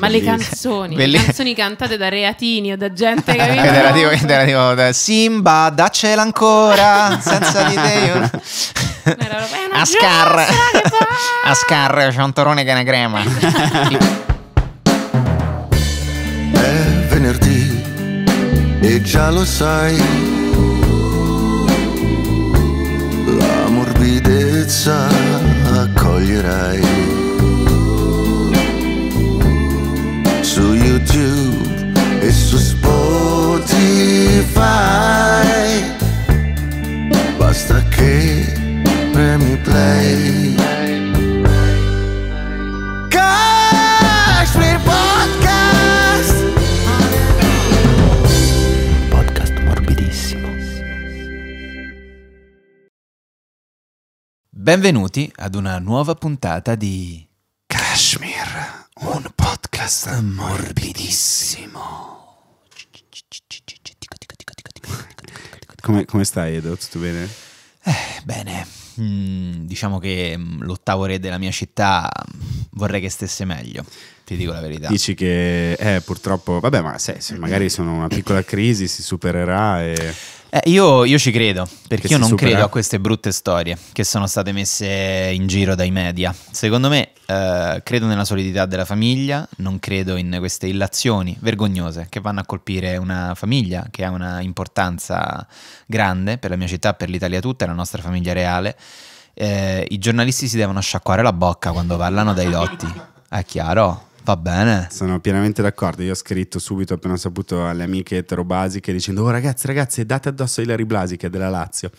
Ma le canzoni, Belli... le canzoni cantate da Reatini o da gente che arrivo, arrivo, da Simba, daccela ancora, senza di te io... Ascar, Ascar, c'è un torone che ne crema. È venerdì e già lo sai, la morbidezza su Spotify. Basta che premi play. Cash Free Podcast. Podcast morbidissimo. Benvenuti ad una nuova puntata di Cashmere un podcast morbidissimo. Come, come stai Edo? Tutto bene? Eh, bene, mm, diciamo che mm, l'ottavo re della mia città mm, vorrei che stesse meglio, ti dico la verità. Dici che eh, purtroppo, vabbè ma se, se magari sono una piccola crisi si supererà e... Eh, io, io, ci credo, perché io non supera. credo a queste brutte storie che sono state messe in giro dai media. Secondo me, eh, credo nella solidità della famiglia, non credo in queste illazioni vergognose che vanno a colpire una famiglia che ha una importanza grande per la mia città, per l'Italia tutta, e la nostra famiglia reale. Eh, I giornalisti si devono sciacquare la bocca quando parlano dai lotti. È chiaro? Va bene. Sono pienamente d'accordo. Io ho scritto subito, appena ho saputo, alle amiche eterobasiche dicendo: Oh ragazzi, ragazzi, date addosso a Ilari Blasi, che è della Lazio.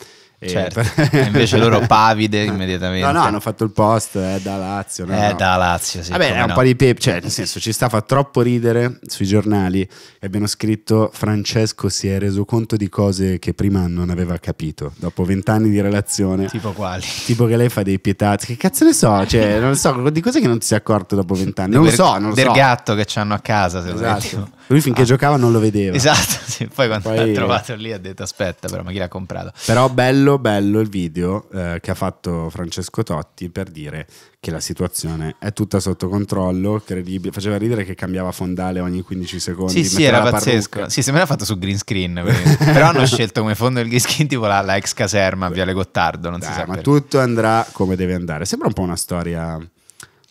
Certo. invece loro pavide immediatamente. No, no, hanno fatto il post, è eh, da Lazio. No, è eh, no. da Lazio, sì. Vabbè, è un no. po' di pepe, cioè nel senso ci sta, fa troppo ridere sui giornali e abbiamo scritto Francesco si è reso conto di cose che prima non aveva capito, dopo vent'anni di relazione. Tipo quali? Tipo che lei fa dei pietazzi, che cazzo ne so, cioè non so, di cose che non ti sei accorto dopo vent'anni. Non lo so, non lo del so. Del gatto che c'hanno a casa, se esatto. lo lui finché ah. giocava non lo vedeva. Esatto, sì. poi quando poi... l'ha trovato lì ha detto aspetta però ma chi l'ha comprato? Però bello, bello il video eh, che ha fatto Francesco Totti per dire che la situazione è tutta sotto controllo, credibile. Faceva ridere che cambiava fondale ogni 15 secondi. Sì, sì, era pazzesco. Sì, se me l'ha fatto su green screen, però hanno scelto come fondo il green screen tipo la, la ex caserma, Viale Gottardo, non Dai, si sa. Ma perché. tutto andrà come deve andare. Sembra un po' una storia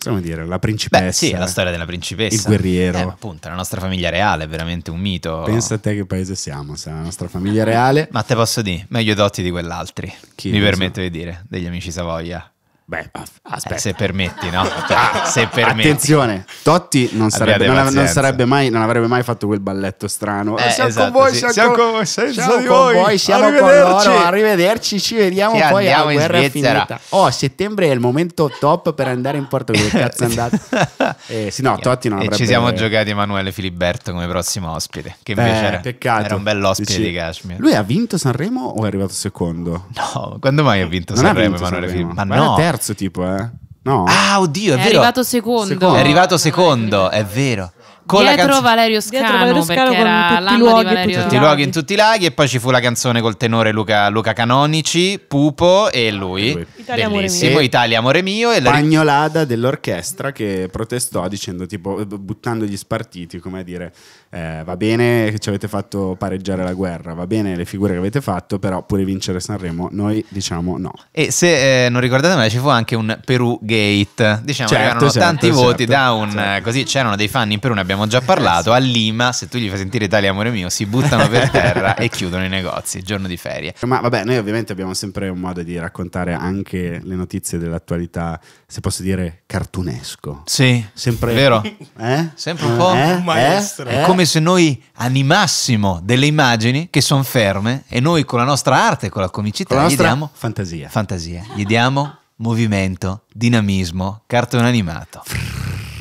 come dire, la principessa. Beh, sì, è la storia della principessa. Il guerriero. Eh, appunto, la nostra famiglia reale, è veramente un mito. Pensa a te che paese siamo, se la nostra famiglia reale. Ma te posso dire, meglio dotti di quell'altri. Chi Mi penso? permetto di dire, degli amici Savoia. Beh, ah, aspetta. Eh, se permetti, no? Cioè, se permetti. Attenzione, Totti non sarebbe, non, non sarebbe, mai, non avrebbe mai fatto quel balletto strano. Eh, eh siamo esatto, con voi, sì. siamo, con voi, senza siamo di voi. voi. Siamo arrivederci. con loro, arrivederci, ci vediamo ci poi a guerra finita. Oh, settembre è il momento top per andare in Porto dove cazzo è andato. Eh, sì, no, Totti non avrebbe... E ci siamo eh, giocati Emanuele Filiberto come prossimo ospite, che invece eh, era, peccato. era un bell'ospite Dici, di Kashmir. Lui ha vinto Sanremo o è arrivato secondo? No, quando mai ha vinto non Sanremo Emanuele Filiberto? Ma no, terzo terzo, tipo, eh? No. Ah, oddio, è, è vero. Arrivato secondo. secondo. È arrivato secondo, è vero con dietro la canzo- Valerio Scano, dietro Valerio Scano perché era l'anno luoghi, Valerio tutti, i luoghi in tutti i laghi e poi ci fu la canzone col tenore Luca, Luca Canonici, Pupo e lui, lui. Italia bellissimo, amore Italia amore mio e la Pagnolada dell'orchestra che protestò dicendo tipo eh, buttando gli spartiti, come a dire eh, va bene che ci avete fatto pareggiare la guerra, va bene le figure che avete fatto, però pure vincere Sanremo noi diciamo no. E se eh, non ricordate mai ci fu anche un Perù Gate, diciamo certo, che erano certo, esatto, tanti certo, voti esatto. da un eh, così c'erano dei fan in Perù, ne abbiamo abbiamo già eh, parlato, a Lima, se tu gli fai sentire Italia amore mio, si buttano per terra e chiudono i negozi, giorno di ferie. Ma vabbè, noi ovviamente abbiamo sempre un modo di raccontare anche le notizie dell'attualità, se posso dire, cartunesco. Sì, sempre vero. Eh? Sempre un po' eh? eh? maestro. Eh? È come se noi animassimo delle immagini che sono ferme e noi con la nostra arte, con la comicità, con la gli diamo fantasia. Fantasia, gli diamo movimento, dinamismo, cartone animato.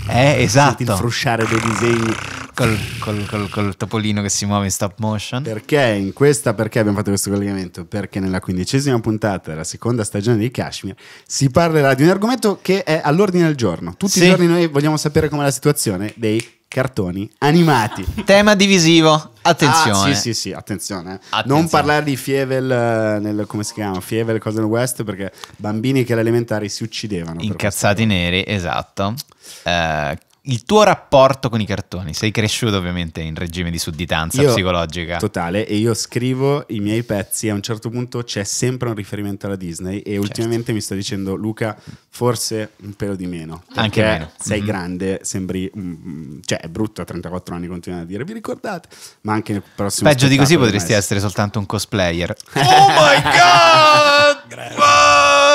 Eh, esatto. il frusciare dei disegni. Col, col, col, col, topolino che si muove in stop motion. Perché in questa, perché abbiamo fatto questo collegamento? Perché nella quindicesima puntata della seconda stagione di Kashmir si parlerà di un argomento che è all'ordine del giorno. Tutti sì. i giorni noi vogliamo sapere com'è la situazione dei cartoni animati. Tema divisivo. Attenzione. Ah, sì, sì, sì, attenzione. Eh. attenzione. Non parlare di Fievel eh, nel come si chiama? Fievel cosa del West perché bambini che alle elementari si uccidevano. Incazzati neri, esatto. Eh, il tuo rapporto con i cartoni. Sei cresciuto ovviamente in regime di sudditanza io, psicologica. Totale, e io scrivo i miei pezzi, a un certo punto c'è sempre un riferimento alla Disney e certo. ultimamente mi sto dicendo Luca, forse un pelo di meno. Anche meno. Sei mm-hmm. grande, sembri... Mm, cioè è brutto a 34 anni continuare a dire, vi ricordate? Ma anche nel prossimo... Peggio di così potresti essere soltanto un cosplayer. oh my god! wow!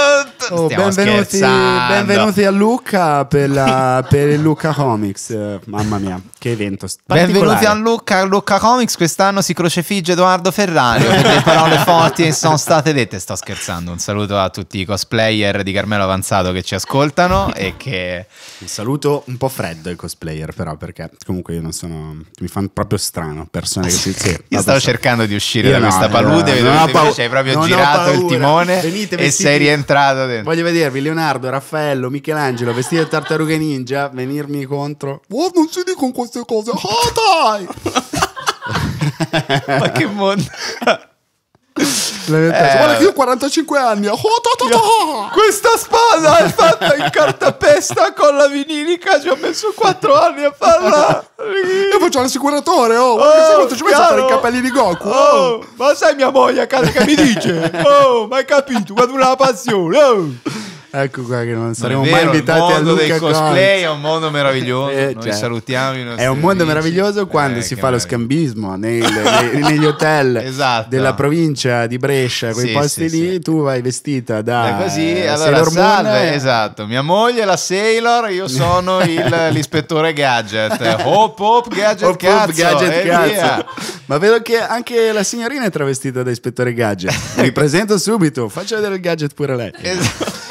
Oh, benvenuti, benvenuti, a Luca per, la, per, il Luca Comics. Mamma mia, che evento! Benvenuti a Luca, Lucca Comics. Quest'anno si crocefigge Edoardo Ferrari. le parole forti che sono state dette. Sto scherzando. Un saluto a tutti i cosplayer di Carmelo Avanzato che ci ascoltano. e che... Un saluto un po' freddo ai cosplayer, però, perché comunque io non sono. Mi fanno proprio strano persone che si. Sì, io stavo stare. cercando di uscire io da no, questa palude. Vedo che invece hai proprio girato il timone Venite, e sei rientrato dentro. Voglio vedervi Leonardo, Raffaello, Michelangelo, vestito di tartaruga ninja, venirmi contro. Oh, non si dicono queste cose. Oh, dai! Ma che mondo. Eh. Guarda che io ho 45 anni. Oh, to, to, to. Questa spada è fatta in cartapesta con la vinilica. Ci ho messo 4 anni a farla. Io faccio l'assicuratore. Oh, guarda oh, quanto ci messo a fare i capelli di Goku. Oh. Oh. Ma sai mia moglie a casa che mi dice? Oh, ma hai capito? Guarda una passione. Oh. Ecco qua che non saremo non vero, mai invitati a mondo dei cosplay Conti. è un mondo meraviglioso. eh, Noi cioè, salutiamo i nostri È un mondo amici. meraviglioso quando eh, si fa meraviglia. lo scambismo nei, negli hotel esatto. della provincia di Brescia, quei sì, posti sì, lì, sì. tu vai vestita da è così, eh, allora, salve, esatto. Mia moglie la Sailor, io sono il, l'ispettore Gadget. Hop hop Gadget hop, cazzo, hop, gadget, cazzo. Ma vedo che anche la signorina è travestita da ispettore Gadget. Mi presento subito, faccio vedere il gadget pure lei. Esatto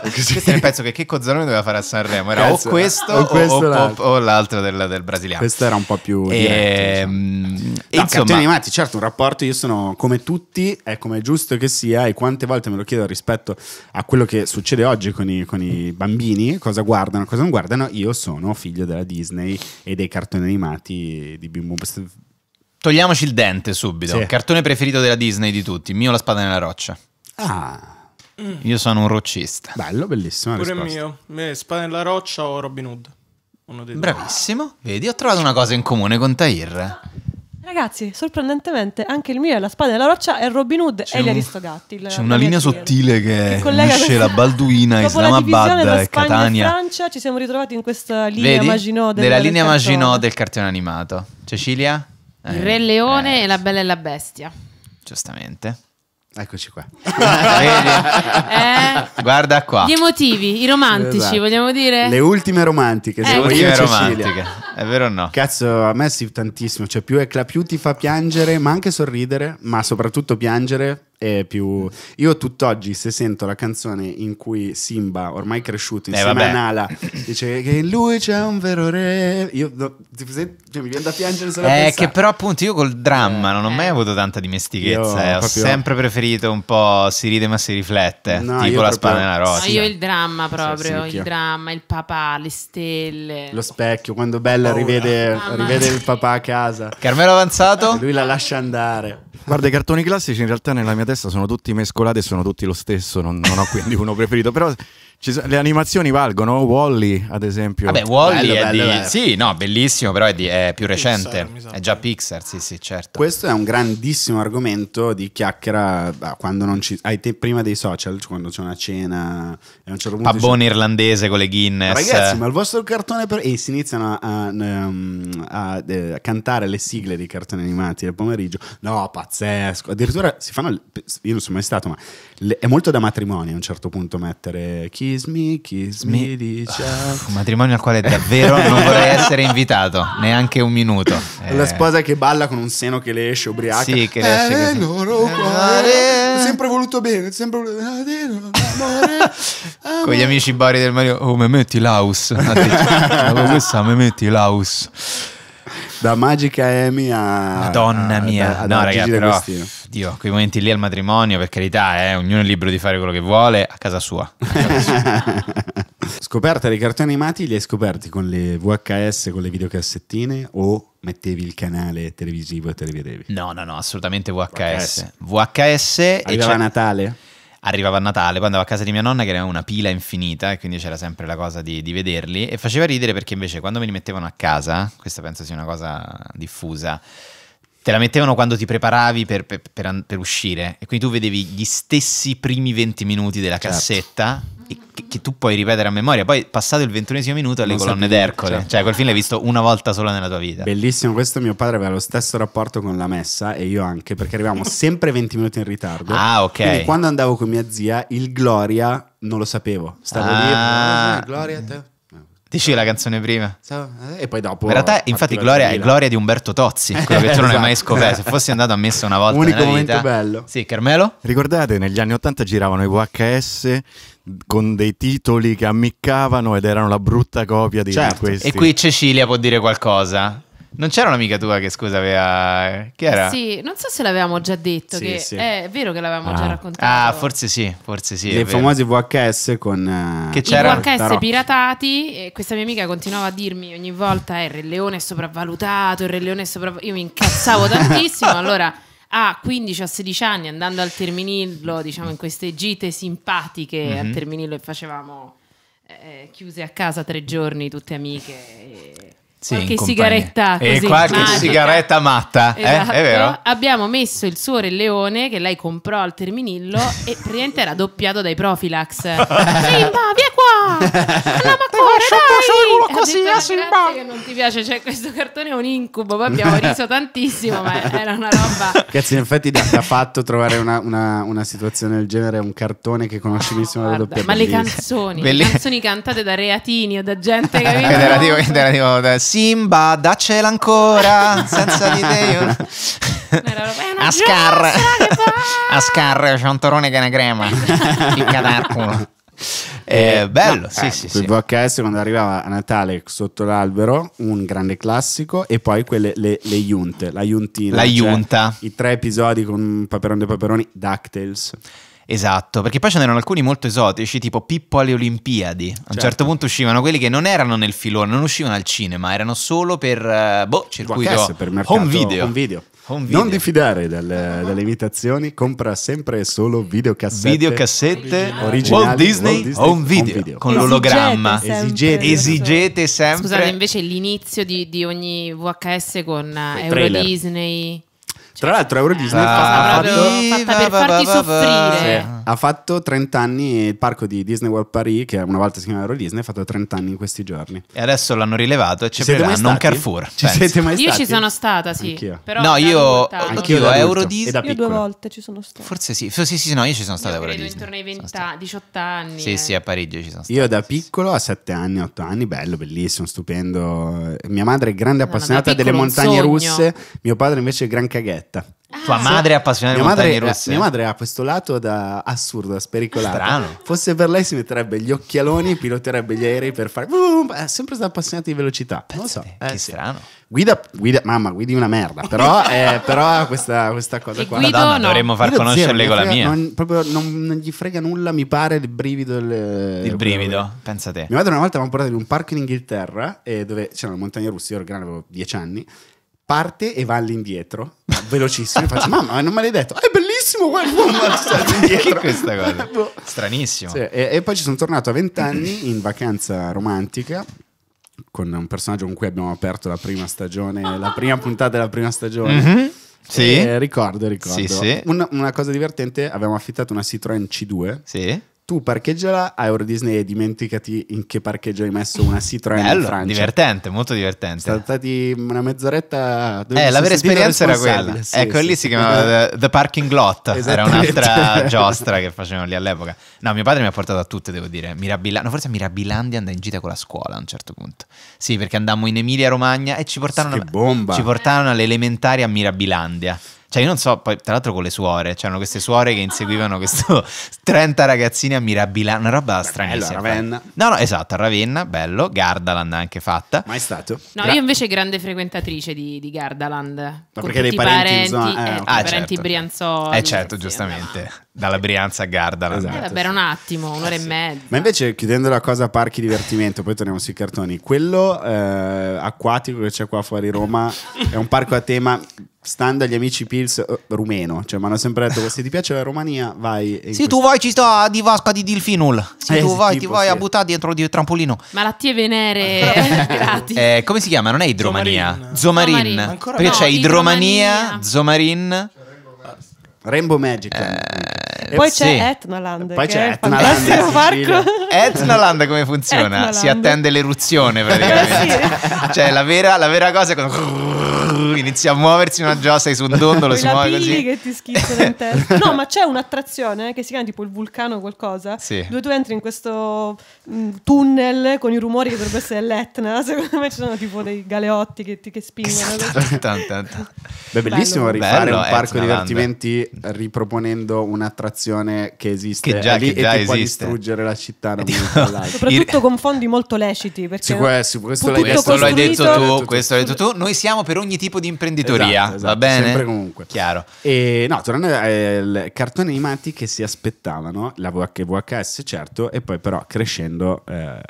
questo è il pezzo che Checco Zalone doveva fare a Sanremo. Era o questo, o, questo o, l'altro. o, o l'altro del, del, brasiliano. Questo era un po' più. E, diretto, e ehm, no, insomma, animati, certo, un rapporto. Io sono come tutti, è come è giusto che sia, e quante volte me lo chiedo rispetto a quello che succede oggi con i, con i bambini, cosa guardano, cosa non guardano. Io sono figlio della Disney e dei cartoni animati di Bimbo. Togliamoci il dente subito. Sì. Cartone preferito della Disney di tutti, mio La Spada nella Roccia. Ah. Io sono un roccista. Bello, bellissimo. Pure il mio. Eh, Spada nella roccia o Robin Hood. Bravissimo. Vedi, ho trovato una cosa in comune con Tahir. Ragazzi, sorprendentemente anche il mio è la spada della roccia e Robin Hood e gli Aristogatti. C'è una linea sottile che, che unisce la Balduina, Islamabad e Catania. In Francia ci siamo ritrovati in questa linea Vedi? Maginot del, della linea cartone. Maginot del cartone animato. Cecilia? Eh, Re Leone eh. e la eh. Bella e la Bestia. Giustamente. Eccoci qua. eh, Guarda qua. Gli emotivi, i romantici, esatto. vogliamo dire? Le ultime romantiche. Eh, le ultime romantiche. È vero o no? Cazzo, a me sì tantissimo. Cioè, più, è, più ti fa piangere, ma anche sorridere, ma soprattutto piangere, è più... Io tutt'oggi se sento la canzone in cui Simba, ormai cresciuto insieme eh, a Nala, dice che in lui c'è un vero re, io no, cioè, mi viene da piangere solo Eh, che però appunto io col dramma eh, non ho mai eh. avuto tanta dimestichezza, eh, ho sempre preferito un po' si ride ma si riflette, no, tipo la proprio... spada nella roccia. No, io il dramma proprio, sì, il dramma, il papà, le stelle. Lo specchio, quando Bella rivede, rivede il papà a casa. Carmelo Avanzato? Lui la lascia andare. Guarda, i cartoni classici in realtà nella mia testa sono tutti mescolati e sono tutti lo stesso, non, non ho quindi uno preferito, però So- le animazioni valgono? Wally, ad esempio. Vabbè, Wally bello, è bello, di. Bello. Sì, no, bellissimo, però è, di... è più recente. Pixar, è già Pixar, sì, sì, certo. Questo è un grandissimo argomento di chiacchiera ah, quando non ci. Ai te prima dei social, cioè quando c'è una cena. A un certo punto Pabbone c'è... irlandese con le Guinness. Ragazzi, ma il vostro cartone. Per... E si iniziano a, a, mm, a, cantare le sigle dei cartoni animati al pomeriggio. No, pazzesco. Addirittura si fanno. Io non sono mai stato, ma è molto da matrimonio a un certo punto mettere chi Kiss me, kiss me, mi... diciamo. Un matrimonio al quale davvero non vorrei essere invitato, neanche un minuto. Eh. La sposa che balla con un seno che le esce ubriaca. Sì, che le esce. Eh, che... loro eh, cuore, sempre voluto bene, sempre voluto bene. con gli amici bari del Mario, oh, me metti l'aus. Oh, questa me metti l'aus. Da Magica Emi a... Madonna mia, a, a, no, no ragazzi, però... Dio, quei momenti lì al matrimonio, per carità, eh, ognuno è libero di fare quello che vuole a casa sua. Scoperta dei cartoni animati, li hai scoperti con le VHS, con le videocassettine o mettevi il canale televisivo e te li vedevi? No, no, no, assolutamente VHS. VHS, VHS Arrivava Natale? arrivava Natale, poi andavo a casa di mia nonna che era una pila infinita e quindi c'era sempre la cosa di, di, vederli e faceva ridere perché invece quando me li mettevano a casa, questa penso sia una cosa diffusa, te la mettevano quando ti preparavi per, per, per, per, uscire e quindi tu vedevi gli stessi primi 20 minuti della certo. cassetta che, che, tu puoi ripetere a memoria. Poi, passato il ventunesimo minuto, le colonne sapevi, d'Ercole. Certo. Cioè, quel film l'hai visto una volta sola nella tua vita. Bellissimo, questo mio padre aveva lo stesso rapporto con la messa e io anche, perché arrivavamo sempre 20 minuti in ritardo. Ah, ok. Quindi quando andavo con mia zia, il Gloria non lo sapevo. Stavo ah. lì, ah, Gloria, te. Dici la canzone prima. Eh, e poi dopo. In realtà, infatti, Gloria è Gloria di Umberto Tozzi, quello che tu non hai mai esatto. scoperto. Se fossi andato a messa una volta Unico nella vita. momento bello. Sì, Carmelo? Ricordate, negli anni 80 giravano i VHS con dei titoli che ammiccavano ed erano la brutta copia di certo. questi. E qui Cecilia può dire qualcosa. Non c'era un'amica tua che scusa aveva. Chi era? Sì, non so se l'avevamo già detto. Sì, che... sì. è vero che l'avevamo ah. già raccontato. Ah, forse sì, forse sì. Le famosi VHS con. Eh, che c'era? I VHS piratati. E questa mia amica continuava a dirmi ogni volta: eh, Il Re Leone è sopravvalutato. Il Re Leone è sopravvalutato. Io mi incazzavo tantissimo. allora a 15 o 16 anni andando al Terminillo, diciamo in queste gite simpatiche mm-hmm. al Terminillo e facevamo eh, chiuse a casa tre giorni tutte amiche. E sì, qualche sigaretta eh, così, e qualche magica. sigaretta matta esatto. eh? è esatto. vero abbiamo messo il suo Re Leone che lei comprò al Terminillo e praticamente era doppiato dai Profilax Simba vieni ma corre, dai! così, eh, sì, che non ti piace, cioè questo cartone è un incubo, poi abbiamo riso tantissimo, ma era una roba... Cazzo, in effetti ti ha fatto trovare una, una, una, situazione del genere, un cartone che conosci ah, benissimo oh, la doppia Ma bellissima. le canzoni, Belli... le canzoni cantate da reatini o da gente che... era tipo, era tipo da Simba, daccela ancora, senza di te io... Ascar, Ascar, c'è un torone che ne crema, Il d'arculo. Eh, eh, bello, no, sì, ecco, sì, sì. Il VHS quando arrivava a Natale sotto l'albero, un grande classico, e poi quelle, le, le Junte, la Juntina. La cioè Junta. Cioè, I tre episodi con Paperone dei Paperoni, DuckTales. Esatto, perché poi ce n'erano alcuni molto esotici, tipo Pippo alle Olimpiadi. A certo. un certo punto uscivano quelli che non erano nel filone, non uscivano al cinema, erano solo per eh, boh, circuito VHS, per mercato, home video. Home video non diffidare dal, dalle imitazioni, compra sempre e solo videocassette. Videocassette originali, Walt Disney, Disney home, video, home video. con Esigete l'ologramma. Sempre. Esigete, Esigete sempre. Scusate, invece l'inizio di, di ogni VHS con eh, Euro Disney tra l'altro Euro Disney ah, fa, fatta fatto... per farti soffrire. Sì. Ha fatto 30 anni il parco di Disney World Paris, che una volta si chiamava Euro Disney, ha fatto 30 anni in questi giorni. E adesso l'hanno rilevato e ci apriranno un Carrefour. Ci penso. siete mai stati? Io ci sono stata, sì. Anch'io. Però no, io, anch'io Euro Disney. Io due volte ci sono stato. Forse sì. Forse sì, sì, no, io ci sono stata Euro Disney. intorno ai 20, 18 anni. Sì, eh. sì, a eh. Parigi ci sono stato. Io da piccolo a 7 anni, 8 anni, bello, bellissimo, stupendo. Mia madre è grande appassionata delle montagne russe, mio padre invece è gran caghetto diretta. Ah, Tua madre è appassionata di montagne madre, russe. Mia eh? madre ha questo lato da assurdo, spericolato. Strano. Fosse per lei si metterebbe gli occhialoni, piloterebbe gli aerei per fare... Boom, È sempre stata appassionata di velocità. Penso non so. Te, eh, che sì. strano. Guida, guida, mamma, guidi una merda, però, eh, questa, questa, cosa e qua... Guido, Madonna, no. dovremmo far guido conoscerle zero, la mia. Non, proprio non, non, gli frega nulla, mi pare, il brivido. Il, il brivido, pensa te. Mia madre una volta mi ha portato in un parco in Inghilterra eh, dove c'erano montagne russe, io ero grande, avevo 10 anni, parte e va all'indietro, velocissimo, e faccio, mamma, non me l'hai detto, è bellissimo, guarda, cioè, indietro. questa cosa? Boh. Stranissimo. Sì, e, e, poi ci sono tornato a vent'anni in vacanza romantica, con un personaggio con cui abbiamo aperto la prima stagione, la prima puntata della prima stagione. Mm-hmm. Sì. ricordo, ricordo. Sì, sì. Una, una, cosa divertente, avevamo affittato una Citroen C2. Sì tu parcheggiala a Euro Disney e dimenticati in che parcheggio hai messo una Citroën Bello, in Francia. divertente, molto divertente. Sono stati una mezz'oretta... Eh, la vera esperienza era quella. Sì, ecco, sì, lì sì. si chiamava The, Parking Lot, era un'altra giostra che facevano lì all'epoca. No, mio padre mi ha portato a tutte, devo dire. Mirabil- no, forse a Mirabilandia andai in gita con la scuola a un certo punto. Sì, perché andammo in Emilia-Romagna e ci portarono... Che Ci portarono all'elementare a Mirabilandia. Cioè, io non so, poi, tra l'altro con le suore, c'erano queste suore che inseguivano questo 30 ragazzini a Mirabila, una roba stranissima. Ravenna. No, no, esatto, a Ravenna, bello, Gardaland anche fatta. Mai stato. No, Gra- io invece grande frequentatrice di, di Gardaland. Ma perché dei parenti, parenti, zona, eh, eh, ah, parenti certo. Brianzoli. Eh certo, giustamente. Dalla Brianza a Gardaland. Esatto, eh, vabbè, esatto, era un attimo, un'ora eh, sì. e mezza. Ma invece, chiudendo la cosa parchi divertimento, poi torniamo sui cartoni. Quello eh, acquatico che c'è qua fuori Roma è un parco a tema stando agli amici Pils uh, rumeno, cioè mi hanno sempre detto se ti piace la Romania vai. Se tu vuoi ci sto di Vasca di Dilfinul, se eh, tu vuoi tipo, ti vuoi sì. a buttare dentro di trampolino. Malattie venere gratis. Eh, come si chiama? Non è idromania, zomarin. zomarin. zomarin. Perché no, c'è idromania, zomarin. Rainbow Magic. Eh, poi c'è sì. Etnaland. Poi c'è Etnaland. Etnaland come funziona? Etnaland. Si attende l'eruzione praticamente. Eh, sì. Cioè la vera, la vera, cosa è quando inizia a muoversi una giostra su un dondolo, si muove così. che ti schizza in testa. No, ma c'è un'attrazione che si chiama tipo il vulcano o qualcosa, sì. dove tu entri in questo mm, tunnel con i rumori che dovrebbe essere l'Etna. Secondo me ci sono tipo dei galeotti che, che spingono. Esatto, Beh, bellissimo Bello. rifare Bello, un parco Etnaland. divertimenti riproponendo un'attrazione che esiste che già, lì, che già e che esiste. può distruggere la città da Soprattutto con fondi molto leciti. Perché sì, questo, questo, questo l'hai detto tu, questo l'hai detto tu. Noi siamo per ogni tipo di imprenditoria, esatto, esatto, va bene? Sempre comunque. Chiaro. E, no, tornando ai eh, cartoni animati che si aspettavano, la VHS certo, e poi però crescendo... Eh,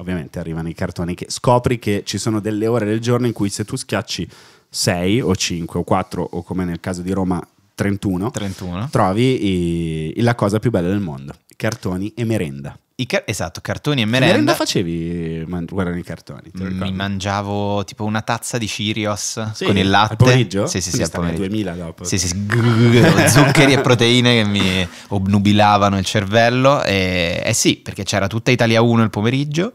ovviamente arrivano i cartoni che scopri che ci sono delle ore del giorno in cui se tu schiacci 6 o 5 o 4 o come nel caso di Roma 31, 31. trovi i, la cosa più bella del mondo, cartoni e merenda. Car- esatto, cartoni e merenda. Merenda facevi man- guardare i cartoni. Mi mangiavo tipo una tazza di Cirios sì, con il latte. Al pomeriggio? Sì, sì, sì. Al pomeriggio. 2000 dopo. Sì, sì, grrr, zuccheri e proteine che mi obnubilavano il cervello. E, eh sì, perché c'era tutta Italia 1 il pomeriggio.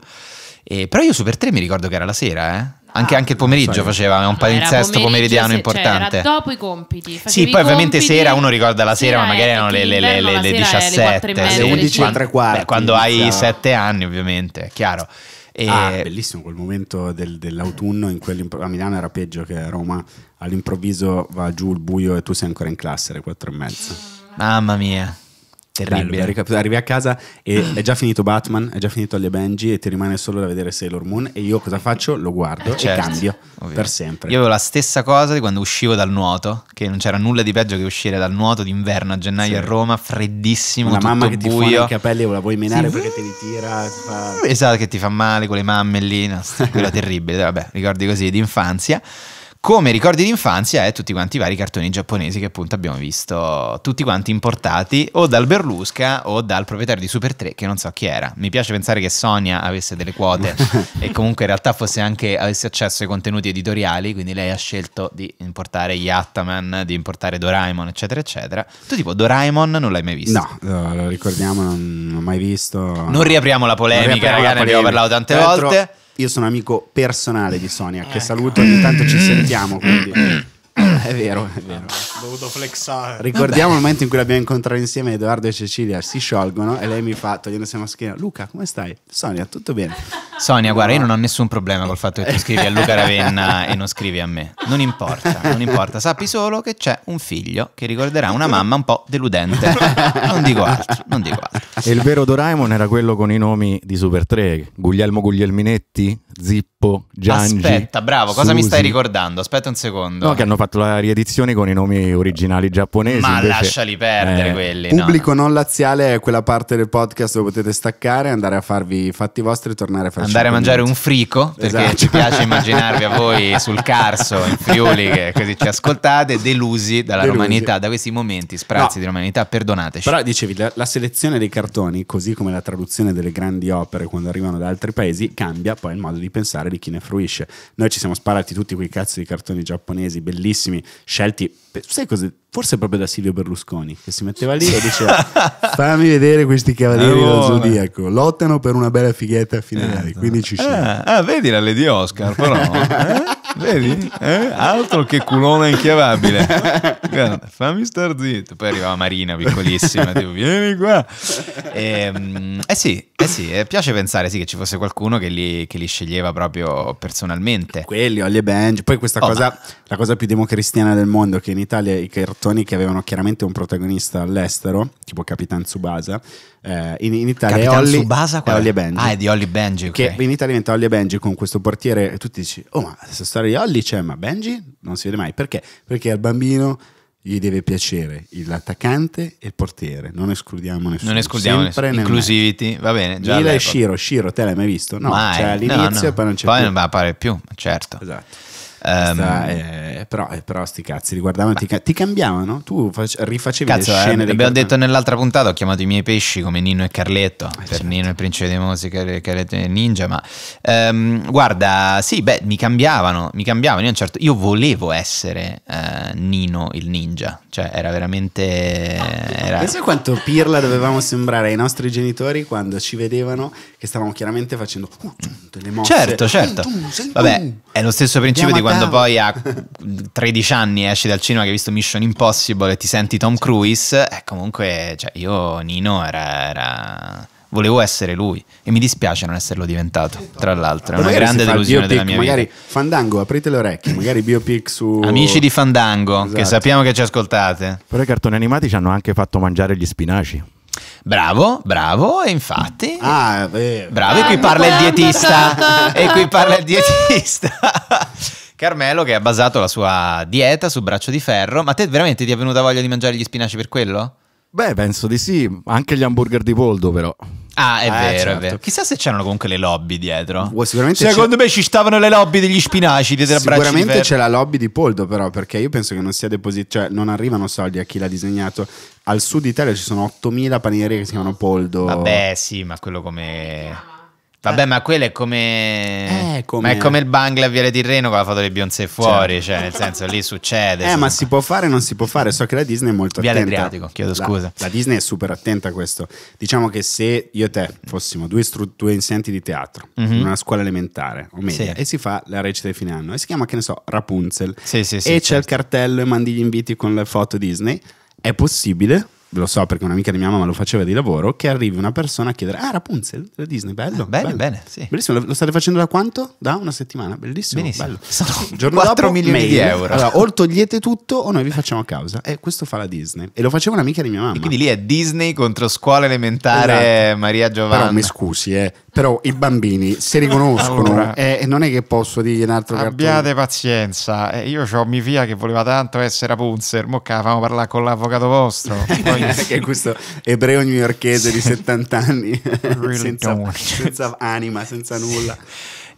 E, però io Super 3 mi ricordo che era la sera, eh. Anche, ah. anche, il pomeriggio so. faceva un ah, palinsesto pomeridiano se, importante. Cioè, dopo i compiti. Sì, poi ovviamente compiti, sera uno ricorda la sera, ma magari erano le, le, le, le, le 17, le 11 e tre quarti. Beh, quando hai 7 anni, ovviamente, è chiaro. E... Ah, bellissimo quel momento del, dell'autunno in cui a Milano era peggio che a Roma. All'improvviso va giù il buio e tu sei ancora in classe alle 4 e mezza. Mamma mia. Terribile. Bello, arrivi a casa e ah. è già finito Batman, è già finito Alle Benji e ti rimane solo da vedere Sailor Moon e io cosa faccio? Lo guardo eh, certo, e cambio ovvio. per sempre. Io avevo la stessa cosa di quando uscivo dal nuoto, che non c'era nulla di peggio che uscire dal nuoto d'inverno a gennaio sì. a Roma, freddissimo, La mamma che buio. ti fa i capelli e la vuoi menare sì. perché te li tira. Fa... Esatto, che ti fa male con le mamme lì, no, quella terribile, vabbè, ricordi così di infanzia come ricordi d'infanzia è tutti quanti i vari cartoni giapponesi che appunto abbiamo visto, tutti quanti importati o dal Berlusca o dal proprietario di Super 3 che non so chi era. Mi piace pensare che Sonia avesse delle quote e comunque in realtà fosse anche avesse accesso ai contenuti editoriali, quindi lei ha scelto di importare gli Yattaman, di importare Doraemon, eccetera eccetera. Tu tipo Doraemon non l'hai mai visto? No, lo, ricordiamo, non, non ho mai visto. Non riapriamo la polemica, ragazzi, ne abbiamo parlato tante Petro... volte io sono amico personale di Sonia, che ecco. saluto, ogni tanto ci sentiamo. Quindi. è vero, è vero. Ho dovuto flexare. Ricordiamo Vabbè. il momento in cui l'abbiamo incontrato insieme, Edoardo e Cecilia si sciolgono e lei mi fa, togliendosi la mascherina, Luca, come stai? Sonia, tutto bene? Sonia, no. guarda, io non ho nessun problema col fatto che tu scrivi a Luca Ravenna e non scrivi a me. Non importa, non importa. Sappi solo che c'è un figlio che ricorderà una mamma un po' deludente. Non dico altro, non dico altro. E il vero Doraemon era quello con i nomi di Super 3, Guglielmo Guglielminetti, Zippo, Gianni. Aspetta, bravo, cosa Susi. mi stai ricordando? Aspetta un secondo. No, che hanno fatto la riedizione con i nomi originali giapponesi. Ma invece, lasciali perdere eh, quelli. Pubblico no. non laziale è quella parte del podcast dove potete staccare, andare a farvi i fatti vostri e tornare a farci. Andare a mangiare minuti. un frico, perché esatto. ci piace immaginarvi a voi sul Carso, in Friuli, che così ci ascoltate, delusi dalla delusi. romanità, da questi momenti sprazzi no. di romanità, perdonateci. Però dicevi, la, la selezione dei cartoni, così come la traduzione delle grandi opere quando arrivano da altri paesi, cambia poi il modo di pensare di chi ne fruisce. Noi ci siamo sparati tutti quei cazzo di cartoni giapponesi bellissimi bellissimi, scelti, sai cosa? Forse proprio da Silvio Berlusconi, che si metteva lì e diceva fammi vedere questi cavalieri del zodiaco, lottano per una bella fighetta finale, eh, quindi ci siamo. Ah, ah, vedi la Lady Oscar però. eh? Vedi? Eh? Altro che culone inchiavabile. Guarda, fammi star zitto. Poi arrivava Marina, piccolissima, tipo, vieni qua. E, ehm, eh sì, eh sì, eh, piace pensare sì, che ci fosse qualcuno che li, che li sceglieva proprio personalmente. Quelli, Ollie e Benji. Poi questa oh, cosa, ma... la cosa più democristiana del mondo, che in Italia i cartoni che avevano chiaramente un protagonista all'estero, tipo Capitan Tsubasa, eh, in, in, Italia Capitan è Olli, Subasa, è Olli e Benji. Ah, è di Olli Benji. Okay. Che in Italia diventa Olli e Benji con questo portiere. E tu ti dici, oh, ma questa storia di Olli c'è, cioè, ma Benji non si vede mai. Perché? Perché al bambino gli deve piacere l'attaccante e il portiere. Non escludiamo nessuno. Non escludiamo Sempre nessuno. Inclusivity, va bene. Già Mila e Shiro, Shiro, te l'hai mai visto? No, mai. c'è cioè, all'inizio no, no. poi non c'è poi più. Poi non appare più, certo. Esatto. Um, Sta, eh, però, però sti cazzi, riguardavano, ti, ti, cambiavano, tu rifacevi cazzo, le eh, scene. Eh, abbiamo detto nell'altra puntata, ho chiamato i miei pesci come Nino e Carletto, ah, per certo. Nino e Principe di Musica, Carletto e Ninja, ma um, guarda, sì, beh, mi cambiavano, mi cambiavano, io, certo, io volevo essere uh, Nino il Ninja, cioè era veramente... Ah, era... Pensa quanto pirla dovevamo sembrare ai nostri genitori quando ci vedevano che stavamo chiaramente facendo uh, delle mosse. Certo, certo. Vabbè, è lo stesso principio di quando quando poi a 13 anni esci dal cinema che hai visto Mission Impossible e ti senti Tom Cruise, eh, comunque cioè, io Nino era, era volevo essere lui e mi dispiace non esserlo diventato. Tra l'altro, è una grande delusione biopic, della mia magari vita. Magari Fandango, aprite le orecchie, magari biopic su Amici di Fandango, esatto. che sappiamo che ci ascoltate. Però i cartoni animati ci hanno anche fatto mangiare gli spinaci. Bravo, bravo, e infatti. Ah, bravo, ah, e qui parla il dietista. e qui parla il dietista. Carmelo che ha basato la sua dieta su braccio di ferro, ma te veramente ti è venuta voglia di mangiare gli spinaci per quello? Beh, penso di sì, anche gli hamburger di poldo però. Ah, è eh, vero, certo. è vero. Chissà se c'erano comunque le lobby dietro. Well, Secondo me ci stavano le lobby degli spinaci dietro braccio di ferro. Sicuramente c'è la lobby di Poldo, però, perché io penso che non sia depositato, cioè non arrivano soldi a chi l'ha disegnato. Al sud Italia ci sono 8000 paniere che si chiamano Poldo. Vabbè, sì, ma quello come Vabbè, eh. ma quello è come... Eh, come... Ma è come il Bangla a Viale Tirreno con la foto di Beyoncé cioè. fuori, certo. cioè nel senso lì succede. Eh, ma si può fare o non si può fare? So che la Disney è molto Viale attenta. Adriatico, chiedo scusa. La, la, Disney è super attenta a questo. Diciamo che se io e te fossimo due, istru- due insegnanti di teatro mm-hmm. in mhm. una scuola elementare o media, sì. e si fa la recita di fine anno, e si chiama, che ne so, Rapunzel, sì, sì, sì, e c'è certo. il cartello e mandi gli inviti con le foto Disney, è possibile lo so perché un'amica di mia mamma lo faceva di lavoro, che arrivi una persona a chiedere, ah Rapunzel della Disney, bello. Eh, bene, bello. bene, sì. Bellissimo, lo, state facendo da quanto? Da una settimana, bellissimo. Benissimo. Bello. Sono Giorno 4 dopo, milioni mail. di euro. Allora, o togliete tutto o noi vi facciamo a causa. E questo fa la Disney. E lo faceva un'amica di mia mamma. E quindi lì è Disney contro scuola elementare esatto. Maria Giovanna. Però mi scusi, eh, però i bambini si riconoscono allora, eh, e non è che posso dirgli un altro Abbiate pazienza, eh, io ho mia figlia che voleva tanto essere Rapunzel, mo che famo parlare con l'avvocato vostro. Poi che è questo ebreo newyorchese di 70 anni, really senza, senza anima, senza nulla.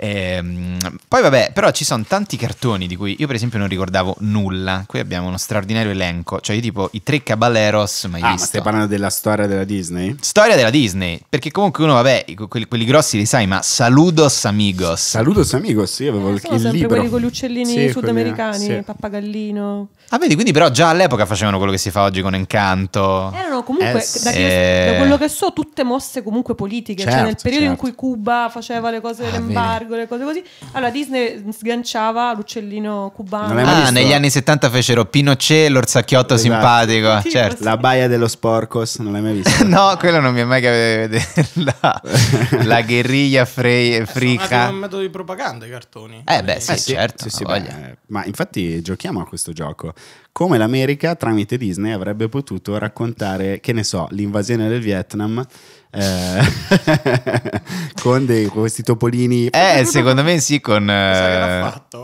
Ehm, poi vabbè, però ci sono tanti cartoni di cui io per esempio non ricordavo nulla. Qui abbiamo uno straordinario elenco, cioè io tipo i tre Caballeros mai ah, visto. Ma stai parlando della storia della Disney? Storia della Disney, perché comunque uno vabbè, quelli, quelli grossi li sai, ma Saludos Amigos. Saludos Amigos, io avevo eh, il, sono il sempre libro. quelli con gli uccellini sì, sudamericani, quelli, sì. pappagallino. Ah vedi, quindi però già all'epoca facevano quello che si fa oggi con Encanto. Erano comunque, eh, da, che, da, quello che so, tutte mosse comunque politiche, certo, cioè nel certo, periodo certo. in cui Cuba faceva le cose ah, dell'embargo quelle cose così. Allora Disney sganciava l'uccellino cubano. Ah, negli anni 70 fecero Pinochet, l'orsacchiotto esatto. simpatico. Sì, certo. La baia dello sporcos, non l'hai mai vista? no, quello non mi è mai capito la, la guerriglia free, frica. È un metodo di propaganda i cartoni. Eh beh, sì, eh, sì certo. Sì, beh, ma infatti giochiamo a questo gioco. Come l'America tramite Disney avrebbe potuto raccontare, che ne so, l'invasione del Vietnam eh, con, dei, questi topolini. Eh, secondo me sì, con... Eh,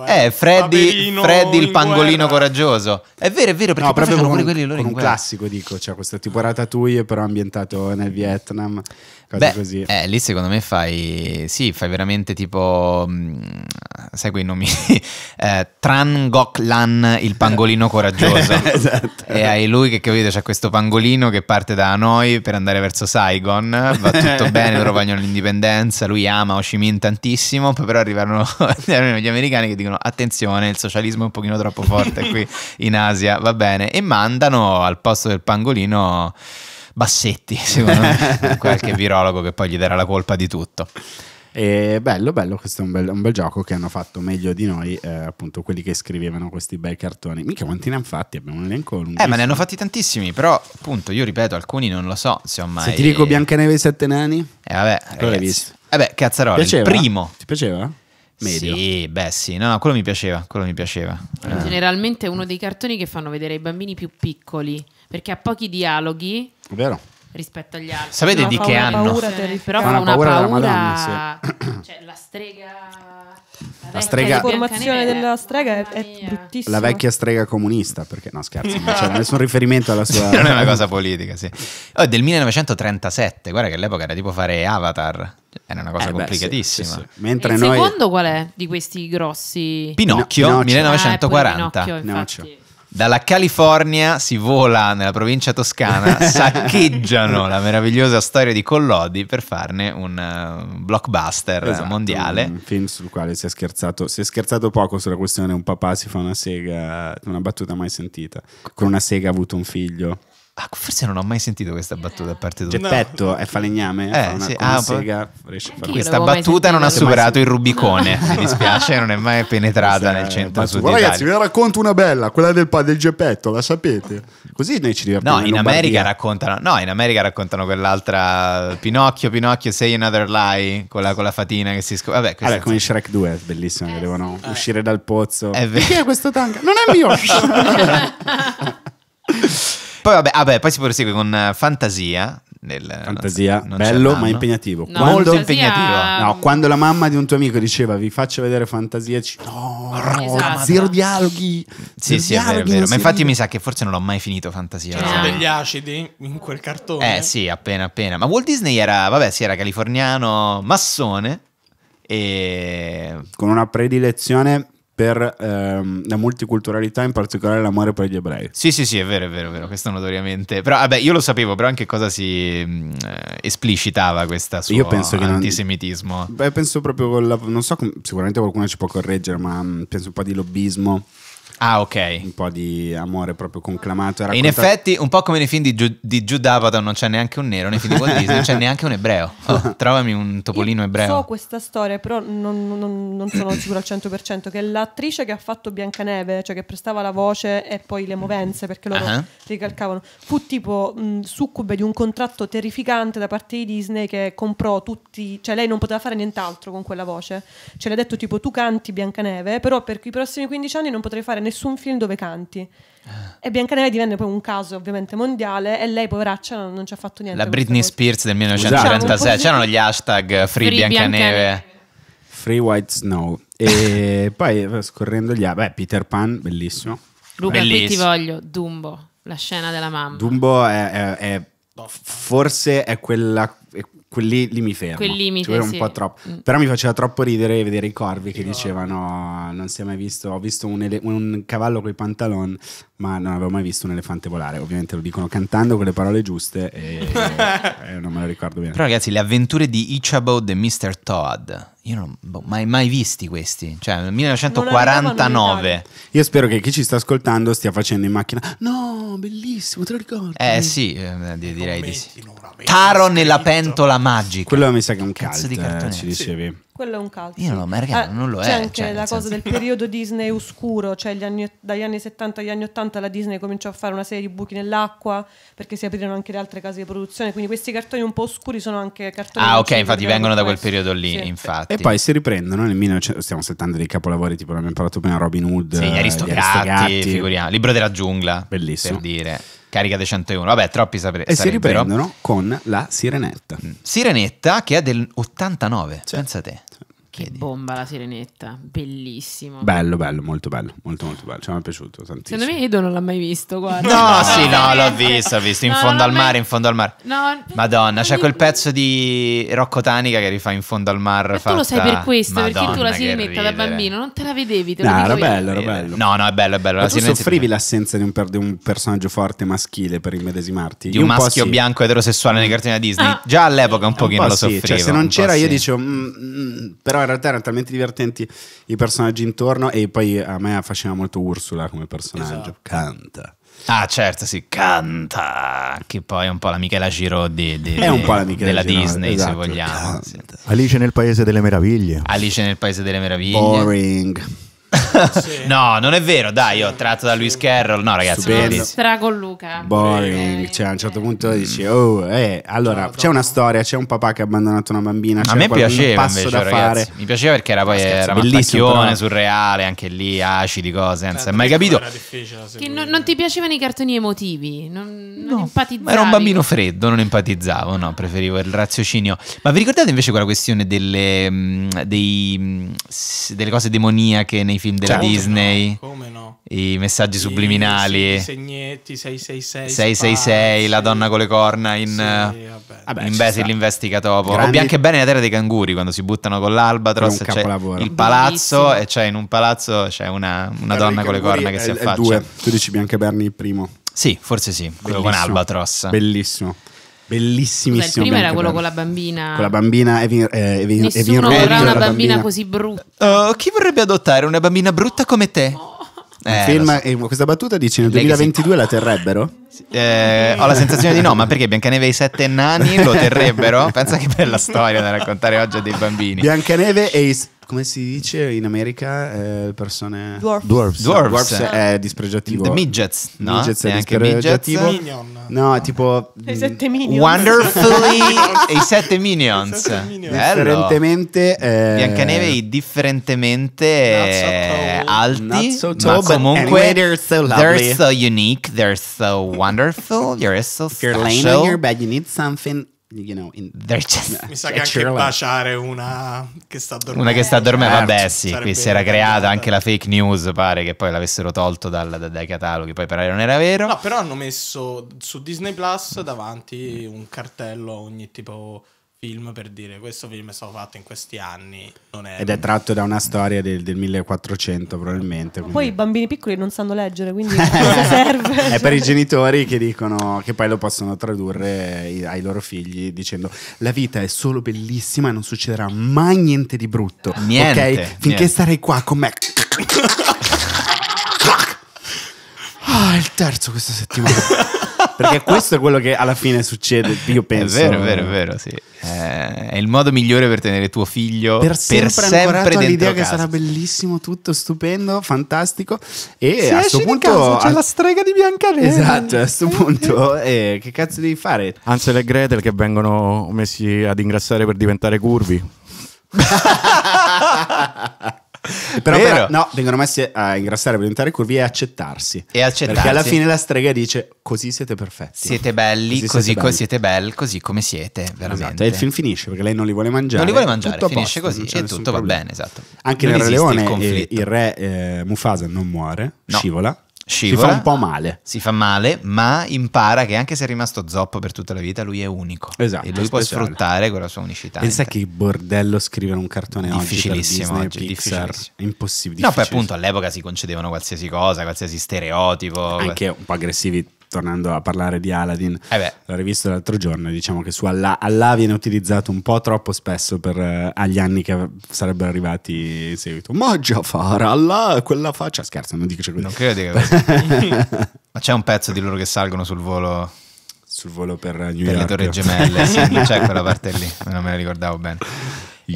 eh, eh. Freddy, Freddy il pangolino guerra. coraggioso. È vero, è vero, perché no, proprio con, quelli, quelli con un guerra. classico, dico, cioè questo tipo Ratatouille però ambientato nel Vietnam. Beh, così. Eh, lì secondo me fai, sì, fai veramente tipo, mh, mm, sai quei nomi, eh, Tran Gok Lan, il pangolino coraggioso. esatto. E hai lui che capito, c'è questo pangolino che parte da Hanoi per andare verso Saigon eh, va tutto bene, loro vogliono l'indipendenza, lui ama Ho Chi Minh tantissimo, però arrivano, arrivano gli americani che dicono attenzione, il socialismo è un pochino troppo forte qui in Asia, va bene, e mandano al posto del pangolino Bassetti, secondo me, qualche virologo che poi gli darà la colpa di tutto. E bello, bello, questo è un bel, un bel, gioco che hanno fatto meglio di noi, eh, appunto, quelli che scrivevano questi bei cartoni. Mica quanti ne hanno fatti? Abbiamo un elenco lungo. Eh, ma ne hanno fatti tantissimi, però appunto, io ripeto, alcuni non lo so, insomma. Se ti dico Biancaneve e Sette Nani? Eh vabbè, eh, lo visto. Eh beh, cazzarola, il primo. Ti piaceva? Medio. Sì, beh, sì, no, quello mi piaceva, quello mi piaceva. Eh. Generalmente è uno dei cartoni che fanno vedere i bambini più piccoli, perché ha pochi dialoghi. Vero rispetto agli altri. Sapete di che anno? Però fa una, una paura, Madonna, sì. cioè, la strega la, la strega la formazione della strega è, è, bruttissima. La vecchia strega comunista, perché no, scherzo, non c'è nessun riferimento alla sua Non è una cosa politica, sì. Oh, è del 1937, guarda che all'epoca era tipo fare Avatar. Era una cosa eh, complicatissima. Beh, sì, sì, sì. Mentre e noi... secondo qual è di questi grossi? Pinocchio, Pinocchio. 1940. Ah, Pinocchio, infatti. Pinocchio. Dalla California si vola nella provincia toscana, saccheggiano la meravigliosa storia di Collodi per farne eh, un blockbuster esatto, mondiale. Un film sul quale si è scherzato, si è scherzato poco sulla questione un papà si fa una sega, una battuta mai sentita, con una sega ha avuto un figlio. Ah, forse non ho mai sentito questa eh. battuta a parte tua. Geppetto no. è falegname, eh, fa una, sì. ah, sega, Questa battuta non ha superato il Rubicone, mi dispiace, non è mai penetrata è nel eh, centro sud Italia. Ragazzi, ve la racconto una bella, quella del, del Geppetto, la sapete? Così noi ci divertiamo No, in, in America raccontano, no, in America raccontano quell'altra Pinocchio, Pinocchio, Say Another Lie, con la, con la fatina che si scopre. Vabbè, allora, come in Shrek 2 è bellissimo, che eh, devono eh. uscire dal pozzo. È vero. Perché questo tank? Non è mio! Poi, vabbè, vabbè, poi si prosegue con eh, Fantasia. Del, Fantasia, so, bello ma impegnativo. No, quando, molto impegnativo. No, quando la mamma di un tuo amico diceva vi faccio vedere Fantasia, ci... no, esatto. zero dialoghi. Sì, zero sì, dialoghi, è vero, vero. Ma infatti io mi sa che forse non l'ho mai finito Fantasia. Esatto. C'erano degli acidi in quel cartone. Eh sì, appena appena. Ma Walt Disney era, vabbè, sì, era californiano, massone. E... Con una predilezione per ehm, la multiculturalità, in particolare l'amore per gli ebrei. Sì, sì, sì, è vero, è vero, è vero. Questo notoriamente. Però, vabbè, io lo sapevo, però anche cosa si mh, mm, eh, esplicitava questa sua io antisemitismo. Non... Beh, penso proprio, la... non so, com... sicuramente qualcuno ci può correggere, ma mm, penso un po' di lobbismo. Ah, ok. Un po' di amore proprio conclamato. Racconta... In effetti, un po' come nei film di, Giu- di Giudabata, non c'è neanche un nero, nei film di Walt Disney non c'è neanche un ebreo. Oh, trovami un topolino Io ebreo. So questa storia, però non, non, non sono sicuro al 100% che l'attrice che ha fatto Biancaneve, cioè che prestava la voce e poi le movenze, perché loro uh-huh. ricalcavano, fu tipo mh, succube di un contratto terrificante da parte di Disney che comprò tutti, cioè lei non poteva fare nient'altro con quella voce. Ce l'ha detto tipo tu canti Biancaneve, però per i prossimi 15 anni non potrei fare nessuno nessun film dove canti. Ah. E Biancaneve divenne poi un caso ovviamente mondiale e lei poveraccia non, non ci ha fatto niente. La Britney Spears del 1936, diciamo c'erano gli hashtag Free, Free Biancaneve. Biancaneve. Free White Snow. E poi eh, scorrendo gli... Beh, Peter Pan, bellissimo. Luca, bellissimo. ti voglio, Dumbo, la scena della mamma. Dumbo è, è, è forse è quella, è quelli lì mi fermo. Quel limite, cioè, un po' troppo. Mm. Però mi faceva troppo ridere vedere i corvi che dicevano: Non si è mai visto. Ho visto un, un cavallo i pantaloni ma non avevo mai visto un elefante volare. Ovviamente lo dicono cantando con le parole giuste e, e non me lo ricordo bene. Però ragazzi, le avventure di Ichabod e Mr. Todd, io non boh, mai, mai visti questi, cioè nel 1949. Io spero che chi ci sta ascoltando stia facendo in macchina. No, bellissimo, te lo ricordo. Eh sì, eh, direi di sì. Taro nella pentola magica. Quello mi sa che è un cazzo cult, di eh, cartone. Eh, ci dicevi. Sì. Quello è un calcio. Io no, ma ah, non lo è. C'è anche cioè, la cosa senso... del periodo Disney oscuro, cioè anni, dagli anni 70 agli anni 80 la Disney cominciò a fare una serie di buchi nell'acqua perché si aprirono anche le altre case di produzione, quindi questi cartoni un po' oscuri sono anche cartoni... Ah ok, infatti vengono da quel periodo lì, sì. infatti. E poi si riprendono nel 1900, stiamo settando dei capolavori tipo l'abbiamo parlato prima Robin Hood, sì, gli eh, Aristocratici, gli Libro della giungla, bellissimo. per dire carica di 100 Vabbè, troppi sapere. E si riprendono con la Sirenetta. Mm. Sirenetta che è del 89, cioè. pensa te. Che Vedi. bomba la sirenetta, bellissimo. Bello, bello, molto bello, molto molto bello, ci cioè, mi è piaciuto tantissimo. Secondo me Edo non l'ha mai visto, guarda. No, sì, no, l'ho visto, ho visto, in no, fondo al mai... mare, in fondo al mare. No, Madonna, c'è quel pezzo di Rocco Tanica che rifà in fondo al mare. fatta... tu lo sai per questo, Madonna, perché tu la sirenetta da bambino non te la vedevi, te no, era bello, era bello. No, no, è bello, è bello. Ma la tu soffrivi l'assenza di un, per... di un, personaggio forte maschile per immedesimarti? Di un, un maschio sì. bianco eterosessuale nei cartoni da Disney? Ah. Già all'epoca un pochino lo cioè, soffrivo. Cioè, se non c'era io dicevo, mm, mm, mm", però era realtà erano talmente divertenti i personaggi intorno e poi a me affascina molto Ursula come personaggio. Esatto. Canta. Ah, certo, sì, canta, che poi è un po' la Michela Giro di, di, di, la Michela della Giro, Disney, esatto, se vogliamo. Canta. Alice nel Paese delle Meraviglie. Alice nel Paese delle Meraviglie. Boring sì. no, non è vero, dai, io tratto da Luis Carroll. No, ragazzi, Stupendo. Strago Luca. Boring. Cioè, a un certo punto dici, oh, eh, allora, c'è una storia, c'è un papà che ha abbandonato una bambina. A me piaceva invece, da ragazzi. fare. Mi piaceva perché era poi no, era mattacchione, surreale, anche lì, acidi, cose, senza certo, mai capito. Che non, non, ti piacevano i cartoni emotivi, non, non no, empatizzavi. Era un bambino freddo, non empatizzavo, no, preferivo il raziocinio. Ma vi ricordate invece quella questione delle, mm, dei, mm, delle cose demoniache nei film della certo, Disney, no, eh, no? i messaggi I, subliminali, i segnetti 666, 666 la donna con le corna in, sì, eh, vabbè, in Basil Investigatopo, Grandi... o Bianche Bene la terra dei canguri quando si buttano con l'albatros, c'è il palazzo Bellissimo. e c'è in un palazzo c'è una, una donna con le corna che è, si affaccia. Due. Tu dici Bianche Berni il primo. Sì, forse sì, quello Bellissimo. con Albatros. Bellissimo. Bellissimissimo. il primo era quello con la bambina. Con la bambina Evin, Rose. Eh, Evin, Nessuno Evin vorrà una bambina, così brutta. Oh, chi vorrebbe adottare una bambina brutta come te? Eh, film, so. questa battuta dice nel 2022 la terrebbero? Eh, ho la sensazione di no, ma perché Biancaneve e i sette nani lo terrebbero? Pensa che bella storia da raccontare oggi a dei bambini. Biancaneve e i come si dice in America eh, persone dwarfs, dwarfs. dwarfs. Eh. dwarfs è dispregiativo. The midgets, no? Midgets è dispregiativo. Minion. No, tipo I sette minions. Wonderfully i sette minions. Differentemente eh, Biancaneve i differentemente alti, Not so tall, ma comunque they're, so they're so unique, they're so wonderful, you're so special. If you're laying on your bed, you need something you know, in, just, Mi sa che anche baciare una che sta dormendo. Una che sta certo, dormendo, certo. vabbè sì, qui si era creata anche la fake news, pare che poi l'avessero tolto dal, dai, dai cataloghi, poi però non era vero. No, però hanno messo su Disney Plus davanti un cartello ogni tipo film per dire questo film è stato fatto in questi anni. È... Ed è tratto da una storia del, del 1400 probabilmente. Quindi... Poi i bambini piccoli non sanno leggere, quindi cosa serve? è per i genitori che dicono che poi lo possono tradurre ai loro figli dicendo la vita è solo bellissima e non succederà mai niente di brutto. Niente, ok? Finché niente. starei qua con me. Ah, il terzo questa settimana. Perché questo è quello che alla fine succede, io penso. È vero, è vero, è vero, sì. Eh, è il modo migliore per tenere tuo figlio per sempre, per sempre all'idea che sarà bellissimo, tutto stupendo, fantastico. E Se a questo punto casa, c'è a... la strega di Biancaneve. Esatto, a questo punto eh, che cazzo devi fare? Ansel e Gretel che vengono messi ad ingrassare per diventare curvi. Però, però, no, vengono messi a ingrassare per diventare curvi e accettarsi. E accettarsi. Perché alla fine la strega dice così siete perfetti. Siete belli, così, così siete, belli. siete belli, così come siete, veramente. Esatto. E il film finisce perché lei non li vuole mangiare. Non li vuole mangiare, tutto finisce posto, così e tutto problema. va bene, esatto. Anche non nel Re Leone eh, il, il, re eh, Mufasa non muore, no. scivola scivola. Si fa un po' male. Si fa male, ma impara che anche se è rimasto zoppo per tutta la vita, lui è unico. Esatto. E lui può speciale. sfruttare quella sua unicità. Pensa che bordello scrivere un cartone difficilissimo oggi. Disney, oggi Pixar, difficilissimo. Impossibile. No, poi appunto all'epoca si concedevano qualsiasi cosa, qualsiasi stereotipo. Anche un po' aggressivi tornando a parlare di Aladdin, eh la rivista l'altro giorno, diciamo che su Allah, Allah, viene utilizzato un po' troppo spesso per, eh, agli anni che sarebbero arrivati in seguito. Ma Jafar, Allah, quella faccia, scherzo, non dico così. Non credo che Ma c'è un pezzo di loro che salgono sul volo sul volo per New per York. le Torre Gemelle, sì, c'è quella parte lì, non me la ricordavo bene.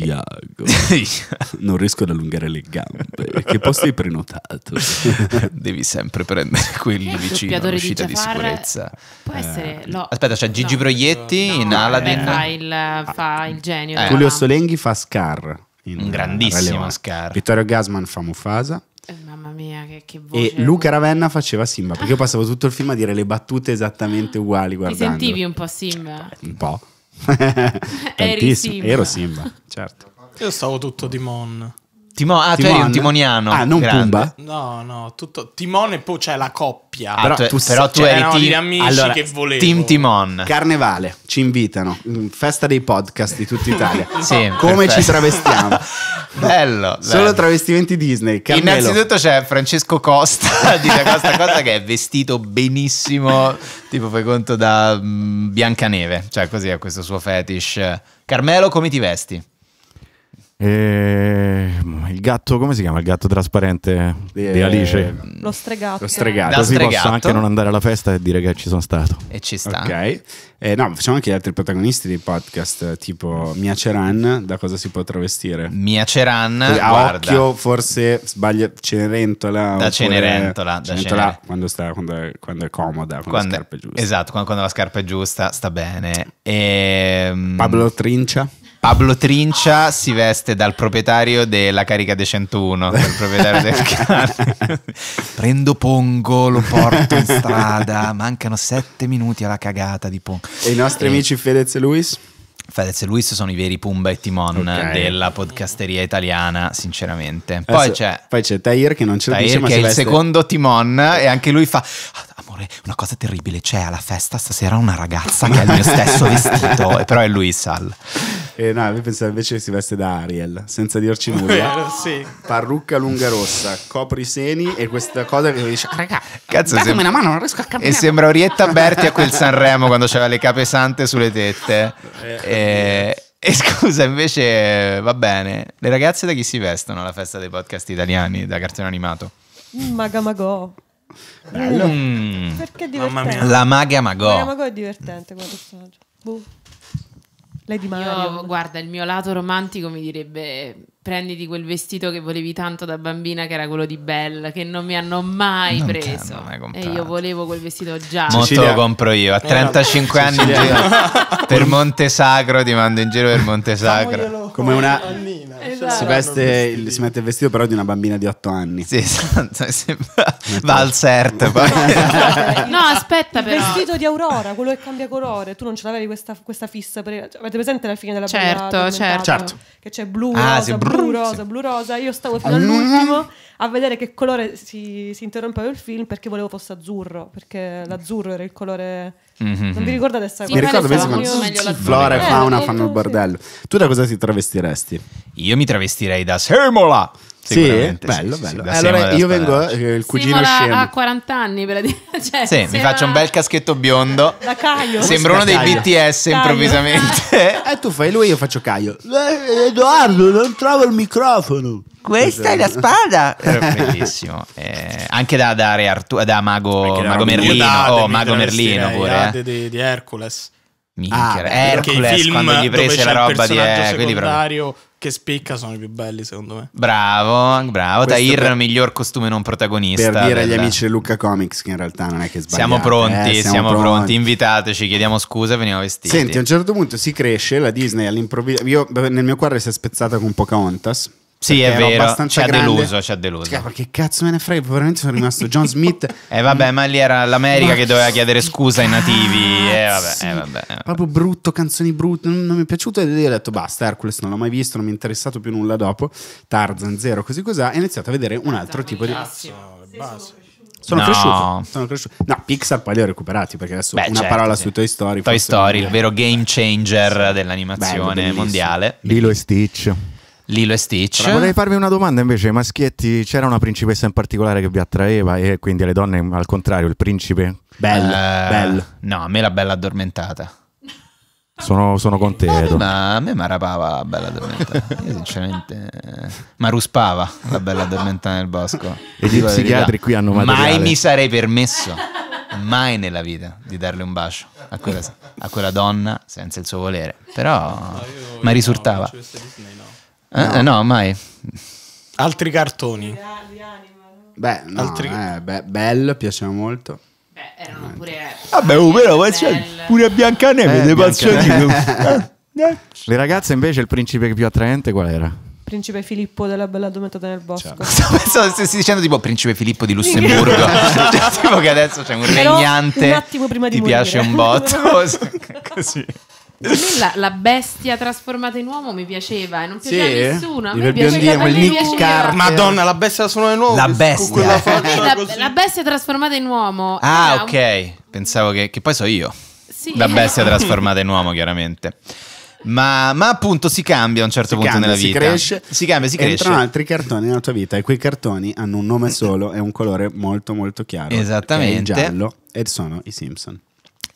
Iago, non riesco ad allungare le gambe. Che posto hai prenotato? Devi sempre prendere quelli vicino all'uscita di, di, sicurezza. Può eh, essere. Eh. No. Aspetta, c'è Gigi no. Proietti no, in Aladdin. Fa il, fa ah. il genio. Eh. Giulio Solenghi fa Scar. Un grandissimo Scar. Vittorio Gasman fa Mufasa. Eh, mamma mia, che, che voce. E Luca Ravenna faceva Simba, perché io passavo tutto il film a dire le battute esattamente uguali. Guardando. Ti sentivi un po' Simba? Un po'. Tantissimo. Ero Simba, certo. Io stavo tutto di Mon. Timo- ah, Timon. tu eri un timoniano. Ah, non grande. Pumba? No, no, tutto... Timone e poi c'è la coppia. Ah, però tu, però tu cioè, eri team... gli amici allora, che volevo. Team Timon. Carnevale, ci invitano. Mm, festa dei podcast di tutta Italia. sì, Come ci travestiamo? bello, Solo bello. travestimenti Disney. Carmelo. Innanzitutto c'è Francesco Costa di Costa Costa che è vestito benissimo, tipo fai conto da mh, mm, Biancaneve. Cioè così è questo suo fetish. Carmelo, come ti vesti? E... Mm, il gatto, come si chiama? Il gatto trasparente di eh, Alice? Lo stregato. Lo stregato. Così stregato. posso anche non andare alla festa e dire che ci sono stato. E ci sta. Ok. Eh, no, facciamo anche gli altri protagonisti dei podcast, tipo Mia Ceran, da cosa si può travestire? Mia Ceran, a guarda. occhio forse sbaglia Cenerentola. Da Cenerentola. Da Cenerentola quando, sta, quando, è, quando è comoda, quando, quando, la scarpa è giusta. Esatto, quando, quando la scarpa è giusta sta bene. E... Ehm, Pablo Trincia. Pablo Trincia si veste dal proprietario della carica de 101, dal proprietario del cane. Prendo Pongo, lo porto in strada, mancano sette minuti alla cagata di Pongo. E i nostri e... amici Fedez e Luis? Fedez e Luis sono i veri Pumba e Timon okay. della podcasteria italiana, sinceramente. Poi Adesso, c'è, poi c'è Tahir che non ce l'ha Tahir dice, che è il secondo Timon e anche lui fa ah, amore, una cosa terribile, c'è alla festa stasera una ragazza che ha il mio stesso vestito, però è lui Sal. E eh, no, io pensavo invece che si veste da Ariel, senza dirci nulla. sì. Parrucca lunga rossa, copri i seni e questa cosa che dice, ah, raga, Cazzo, datemi sem- una mano, non riesco a capire. E sembra Orietta Berti a quel Sanremo quando c'aveva le cape sante sulle tette. e... Eh, eh, e scusa, invece va bene. Le ragazze da chi si vestono alla festa dei podcast italiani da cartone animato? Mm, Maga Bello. Mm. Perché è divertente? La Maga Magamagò è divertente quando sono Boh. Lei di Mario. Io, guarda, il mio lato romantico mi direbbe prenditi quel vestito che volevi tanto da bambina che era quello di Belle che non mi hanno mai non preso. Mai e eh, io volevo quel vestito già. Molto lo compro io, a 35 eh, anni in giro per Monte Sacro ti mando in giro per Monte Sacro. Come una Esatto. Si, veste, il, si mette il vestito però di una bambina di 8 anni. Sì, esatto, sembra... va al cert. Poi. no, aspetta però. vestito di Aurora, quello che cambia colore. Tu non ce l'avevi questa, questa fissa. Per... Cioè, avete presente la fine della certo, certo. certo. Che c'è blu, ah, rosa, sì, brrr, blu, rosa, blu, rosa. Io stavo fino all'ultimo mm. a vedere che colore si, si interrompeva il film perché volevo fosse azzurro, perché l'azzurro era il colore Mm-hmm. Non vi ricordate questa sì, Mi ricordo adesso benissimo. Flora e fauna eh, fanno il bordello. Tu da cosa ti travestiresti? Io mi travestirei da Sermola. Sì, bello, sì, bello. Sì, eh, allora io vengo eh, il cugino Simola scemo. ha 40 anni, per dire. cioè, sì, mi faccio un bel caschetto biondo. Da Caio. Sembra uno dei BTS Caio. improvvisamente. E eh, tu fai lui, io faccio Caio. Edoardo, non trovo il microfono. Questa è la esatto. spada! bellissimo. Eh, anche da dare Artu- da Mago, Mago Merlino. Oh, Mago Merlino pure. Eh. Di, di Hercules. Minchia, ah, Hercules quando gli prese la roba di Hercules eh, che spicca sono i più belli secondo me. Bravo, bravo. Tair per... miglior costume non protagonista. Per dire agli amici di Luca Comics che in realtà non è che sbagliate. Siamo eh, pronti, eh, siamo, siamo pronti. pronti. Invitateci, chiediamo scusa, veniamo vestiti. Senti, a un certo punto si cresce, la Disney all'improvviso... Io nel mio cuore si è spezzata con Pocahontas sì, è vero, ci ha deluso, ci ha deluso. Cioè, che cazzo me ne frega, veramente sono rimasto John Smith. e eh, vabbè, ma lì era l'America ma che doveva chiedere scusa ai nativi. Eh, eh vabbè, eh, vabbè, Proprio brutto, canzoni brutte, non, non mi è piaciuto e lì ho detto basta, Hercules non l'ho mai visto, non mi è interessato più nulla dopo. Tarzan, zero, così cos'ha. E ho iniziato a vedere un altro Tarzan, tipo di... Cazzo, sono, no. cresciuto, sono cresciuto. No, Pixar poi li ho recuperati perché adesso Beh, una certo, parola sì. su Toy Story. Toy Story, il vero game changer dell'animazione Bello, mondiale. Lilo e Stitch. Lilo e Stitch. Allora, vorrei farvi una domanda invece, maschietti, c'era una principessa in particolare che vi attraeva e quindi alle donne al contrario, il principe? Bella, uh, eh, bella. No, a me la bella addormentata. Sono, sono contento. Ma a me mi rapava la bella addormentata. Io sinceramente... Ma ruspava la bella addormentata nel bosco. E gli psichiatri qui hanno materiale. Mai mi sarei permesso, mai nella vita, di darle un bacio a quella, a quella donna senza il suo volere. Però no, mi risultava. No, eh, no, eh, no mai. Altri cartoni. Beh, no, Altri... eh, beh, bello, piaceva molto. Beh, erano pure. Vabbè, oh, però, pure Biancaneve, eh, Biancaneve. Eh, Le ragazze invece il principe più attraente qual era? Principe Filippo della Bella domenica nel Bosco. Cioè, stessi dicendo tipo Principe Filippo di Lussemburgo. cioè, tipo che adesso c'è un Però regnante. Un attimo prima di Ti morire. piace un botto. così. La, la, bestia trasformata in uomo mi piaceva e eh, non piaceva sì, a nessuno. A me piaceva, a me piaceva. Madonna, la bestia trasformata in uomo. La bestia. La, la, bestia trasformata in uomo. Ah, ok. Un... Pensavo che, che, poi so io. Sì. La bestia trasformata in uomo, chiaramente. Ma, ma, appunto si cambia a un certo si punto cambia, nella vita. Si cresce. Si cambia, si cresce. Entrano altri cartoni nella tua vita e quei cartoni hanno un nome solo e un colore molto molto chiaro. Esattamente. È il giallo e sono i Simpson.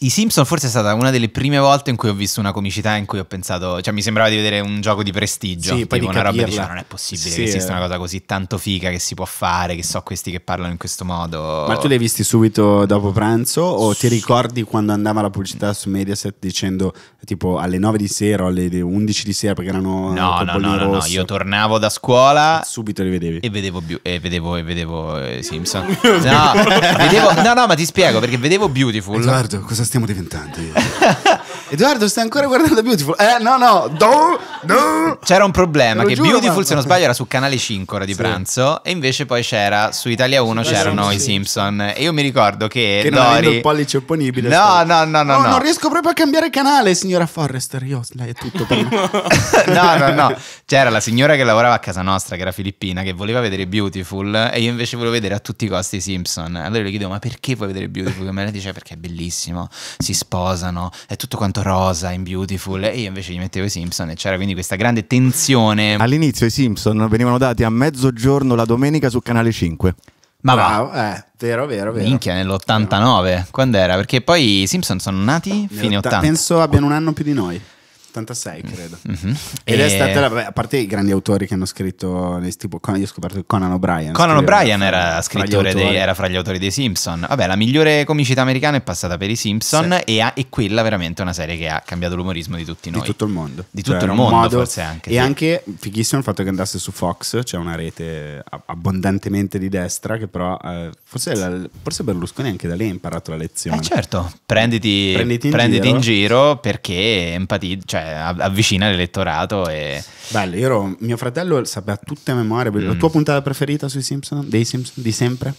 I Simpson forse è stata una delle prime volte in cui ho visto una comicità in cui ho pensato, cioè mi sembrava di vedere un gioco di prestigio, sì, tipo una capirla. roba di cioè, non è possibile sì, che esista una cosa così tanto figa che si può fare, che so questi che parlano in questo modo. Ma tu li hai visti subito dopo pranzo o ti ricordi quando andava la pubblicità su Mediaset dicendo tipo alle 9 di sera o alle 11 di sera perché erano No, no, no, no, no, io tornavo da scuola subito li vedevi. E vedevo e vedevo e vedevo eh, Simpson. No, vedevo, no, no, ma ti spiego perché vedevo Beautiful. Edoardo, cosa stiamo diventando? Edoardo stai ancora guardando Beautiful. Eh, no, no. Do, do. C'era un problema che giuro, Beautiful, se non sbaglio, era su Canale 5 ora di sì. pranzo e invece poi c'era su Italia 1 sì, c'erano sì. i Simpson e io mi ricordo che, che Dori... non avendo il pollice opponibile. No, no, no, no, oh, no, non riesco proprio a cambiare canale, signora Forrester. Io lei è tutto per me. no, no, no. C'era la signora che lavorava a casa nostra, che era filippina, che voleva vedere Beautiful e io invece volevo vedere a tutti i costi i Simpson. Allora le chiedo "Ma perché vuoi vedere Beautiful?" E me lei dice "Perché è bellissimo" si sposano, è tutto quanto rosa in Beautiful e io invece gli mettevo i Simpson e c'era quindi questa grande tensione. All'inizio i Simpson venivano dati a mezzogiorno la domenica su Canale 5. Ma va. Eh, vero, vero, vero. Minchia, nell'89, quando era? Perché poi i Simpson sono nati fine 80. Penso abbiano un anno più di noi. 86 mm. credo. Mm-hmm. Ed e... è stata, la, a parte i grandi autori che hanno scritto, tipo, io ho scoperto Conan O'Brien. Conan O'Brien era, scrittore dei, era fra gli autori dei Simpson. Vabbè, la migliore comicità americana è passata per i Simpson sì. e, ha, è quella veramente una serie che ha cambiato l'umorismo di tutti noi. Di tutto il mondo. Di cioè, tutto cioè, il mondo modo, forse anche. E sì. anche fighissimo il fatto che andasse su Fox, c'è cioè una rete abbondantemente di destra che però eh, forse, la, forse, Berlusconi anche da lì ha imparato la lezione. Eh certo, prenditi, prenditi, in, prenditi in, giro. in, giro. perché empatizza. Cioè, cioè, avvicina l'elettorato. E... Bello, io ero, mio fratello sapeva tutte a memoria. Mm. La tua puntata preferita sui Simpson? Dei Simpson di sempre?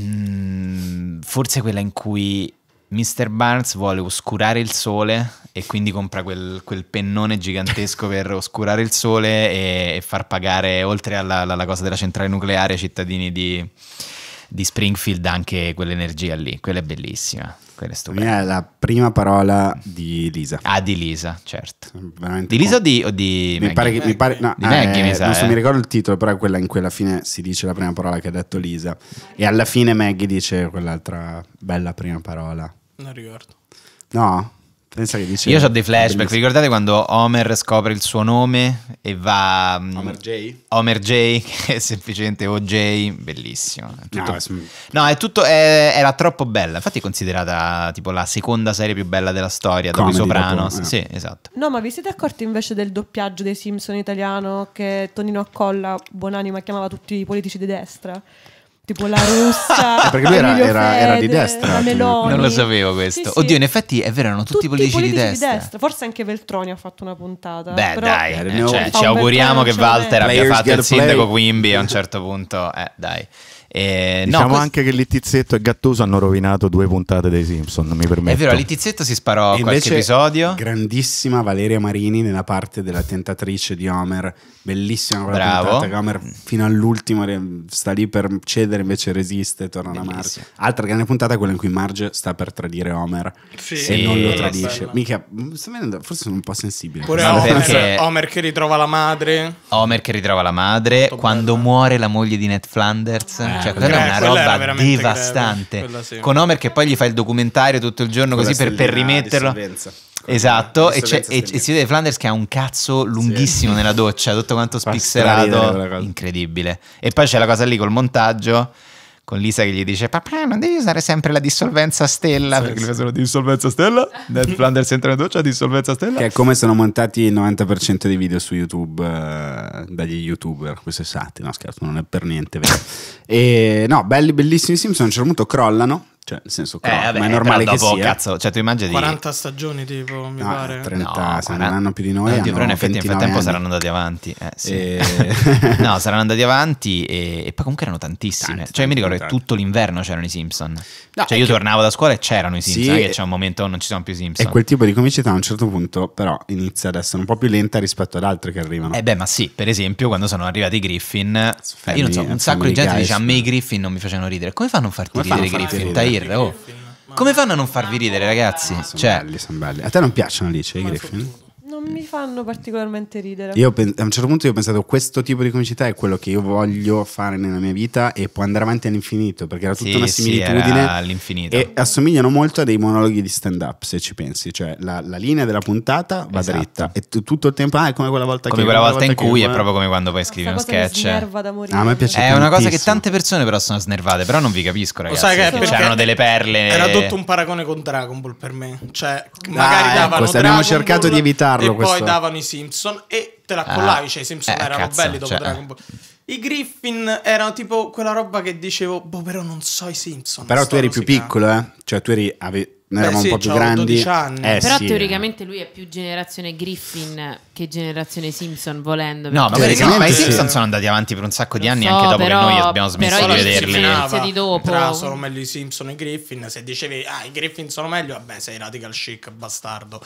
Mm, forse quella in cui Mr. Barnes vuole oscurare il sole e quindi compra quel, quel pennone gigantesco per oscurare il sole e, e far pagare, oltre alla, alla, cosa della centrale nucleare, ai cittadini di, di Springfield anche quell'energia lì. Quella è bellissima. Quella è stupenda. La, prima parola di Lisa. Ah, di Lisa, certo. Veramente di Lisa o di, o di mi Maggie? Pare che, mi pare, no, di eh, Maggie, mi sa. Non so, eh. mi ricordo il titolo, però è quella in cui alla fine si dice la prima parola che ha detto Lisa. E alla fine Maggie dice quell'altra bella prima parola. Non ricordo. No? Pensa che dice, Io ho dei flashback. Vi ricordate quando Homer scopre il suo nome e va. Mm, Homer J? Homer J, che è semplicemente OJ, bellissimo. È tutto, no, no, è tutto è, era troppo bella. Infatti, è considerata tipo la seconda serie più bella della storia Comedy, dopo i Sopranos. Dopo, eh. Sì, esatto. No, ma vi siete accorti invece del doppiaggio dei Simpson italiano che Tonino Accolla, buonanima, chiamava tutti i politici di destra? tipo la Russia. Eh, perché lui era, era, era, di destra. Non lo sapevo questo. Sì, sì. Oddio, in effetti è vero, erano tutti, tutti politici, politici di, destra. di, destra. Forse anche Veltroni ha fatto una puntata. Beh, dai, eh, cioè, ci auguriamo che Walter cioè. abbia fatto il sindaco play. Quimby a un certo punto. Eh, dai. Eh, diciamo no, anche che Littizzetto e Gattuso hanno rovinato due puntate dei Simpson, mi permetto. È vero, Littizzetto si sparò e qualche episodio. Grandissima Valeria Marini nella parte della tentatrice di Homer, bellissima quella Bravo. puntata che Homer fino all'ultimo sta lì per cedere, invece resiste e torna Bellissimo. da Marge. Altra grande puntata è quella in cui Marge sta per tradire Homer sì, e sì, non lo tradisce. Mica, mm, forse sono un po' sensibile. Pure no, Homer, perché... Homer che ritrova la madre. Homer che ritrova la madre, quando bella. muore la moglie di Ned Flanders. Eh cioè, ah, quella è una roba devastante. Sì. Con Homer che poi gli fa il documentario tutto il giorno Con così per, per rimetterlo. Esatto, e, c'è, e, e, si vede Flanders che ha un cazzo lunghissimo sì. nella doccia, tutto quanto spixerato, incredibile. E poi c'è la cosa lì col montaggio con Lisa che gli dice papà non devi usare sempre la dissolvenza stella sì, perché lui sì. solo dissolvenza stella Ned Flanders entra in doccia dissolvenza stella che è come sono montati il 90% dei video su YouTube eh, dagli youtuber queste satti no scherzo non è per niente vero e no belli bellissimi Simpson a un certo punto crollano cioè, nel senso, croc, eh, ma è normale dopo, che sia. Cazzo, cioè, tu immagini 40 stagioni, tipo, mi ah, no, pare. 30, no, 40... se non hanno più di noi, no, però in effetti nel frattempo anni. saranno andati avanti. Eh, sì. e... Eh. no, saranno andati avanti e... e, poi comunque erano tantissime. Tanti, cioè, tanti, mi ricordo tanti. che tutto l'inverno c'erano i Simpson. No, cioè, io che... tornavo da scuola e c'erano i Simpson, sì, e... c'è un momento non ci sono più i Simpson. E quel tipo di comicità a un certo punto però inizia ad essere un po' più lenta rispetto ad altre che arrivano. Eh beh, ma sì, per esempio, quando sono arrivati i Griffin, io non so, un sacco di gente dice a me i Griffin non mi facevano ridere. Come fanno a farti ridere i Griffin? ridere, oh. Come fanno a non farvi ridere, ragazzi? Sono cioè, belli, sono belli. A te non piacciono Alice, i Griffin? non mi fanno particolarmente ridere. Io a un certo punto io ho pensato questo tipo di comicità è quello che io voglio fare nella mia vita e può andare avanti all'infinito perché era tutta sì, una similitudine sì, all'infinito. e assomigliano molto a dei monologhi di stand up se ci pensi, cioè la, la linea della puntata va esatto. dritta e t- tutto il tempo ah, è come quella volta come che quella volta, volta in cui è eh. proprio come quando poi scrivi uno sketch. Ah, a me piace è una cosa che tante persone però sono snervate, però non vi capisco ragazzi. sai che cioè, c'erano delle perle. Era tutto un paragone con Dragon Ball per me, cioè ah, magari ah, davano ecco, Dragon abbiamo cercato Ball di evitarlo bello questo. poi davano i Simpson e te la collavi, ah, cioè i Simpson eh, erano cazzo, belli dopo cioè, Dragon Ball. I Griffin erano tipo quella roba che dicevo, boh, però non so i Simpson. Però tu eri più piccolo, eh? Cioè tu eri... Ave... Beh, eravamo sì, un po' più grandi. Eh, però sì, teoricamente lui è più generazione Griffin che generazione Simpson, volendo. No, ma, no, ma i Simpson sono andati avanti per un sacco di Lo anni so, anche dopo però, che noi abbiamo smesso di vederli. Di dopo. Tra sono meglio i Simpson e i Griffin. Se dicevi, ah, i Griffin sono meglio, vabbè, sei radical chic, bastardo.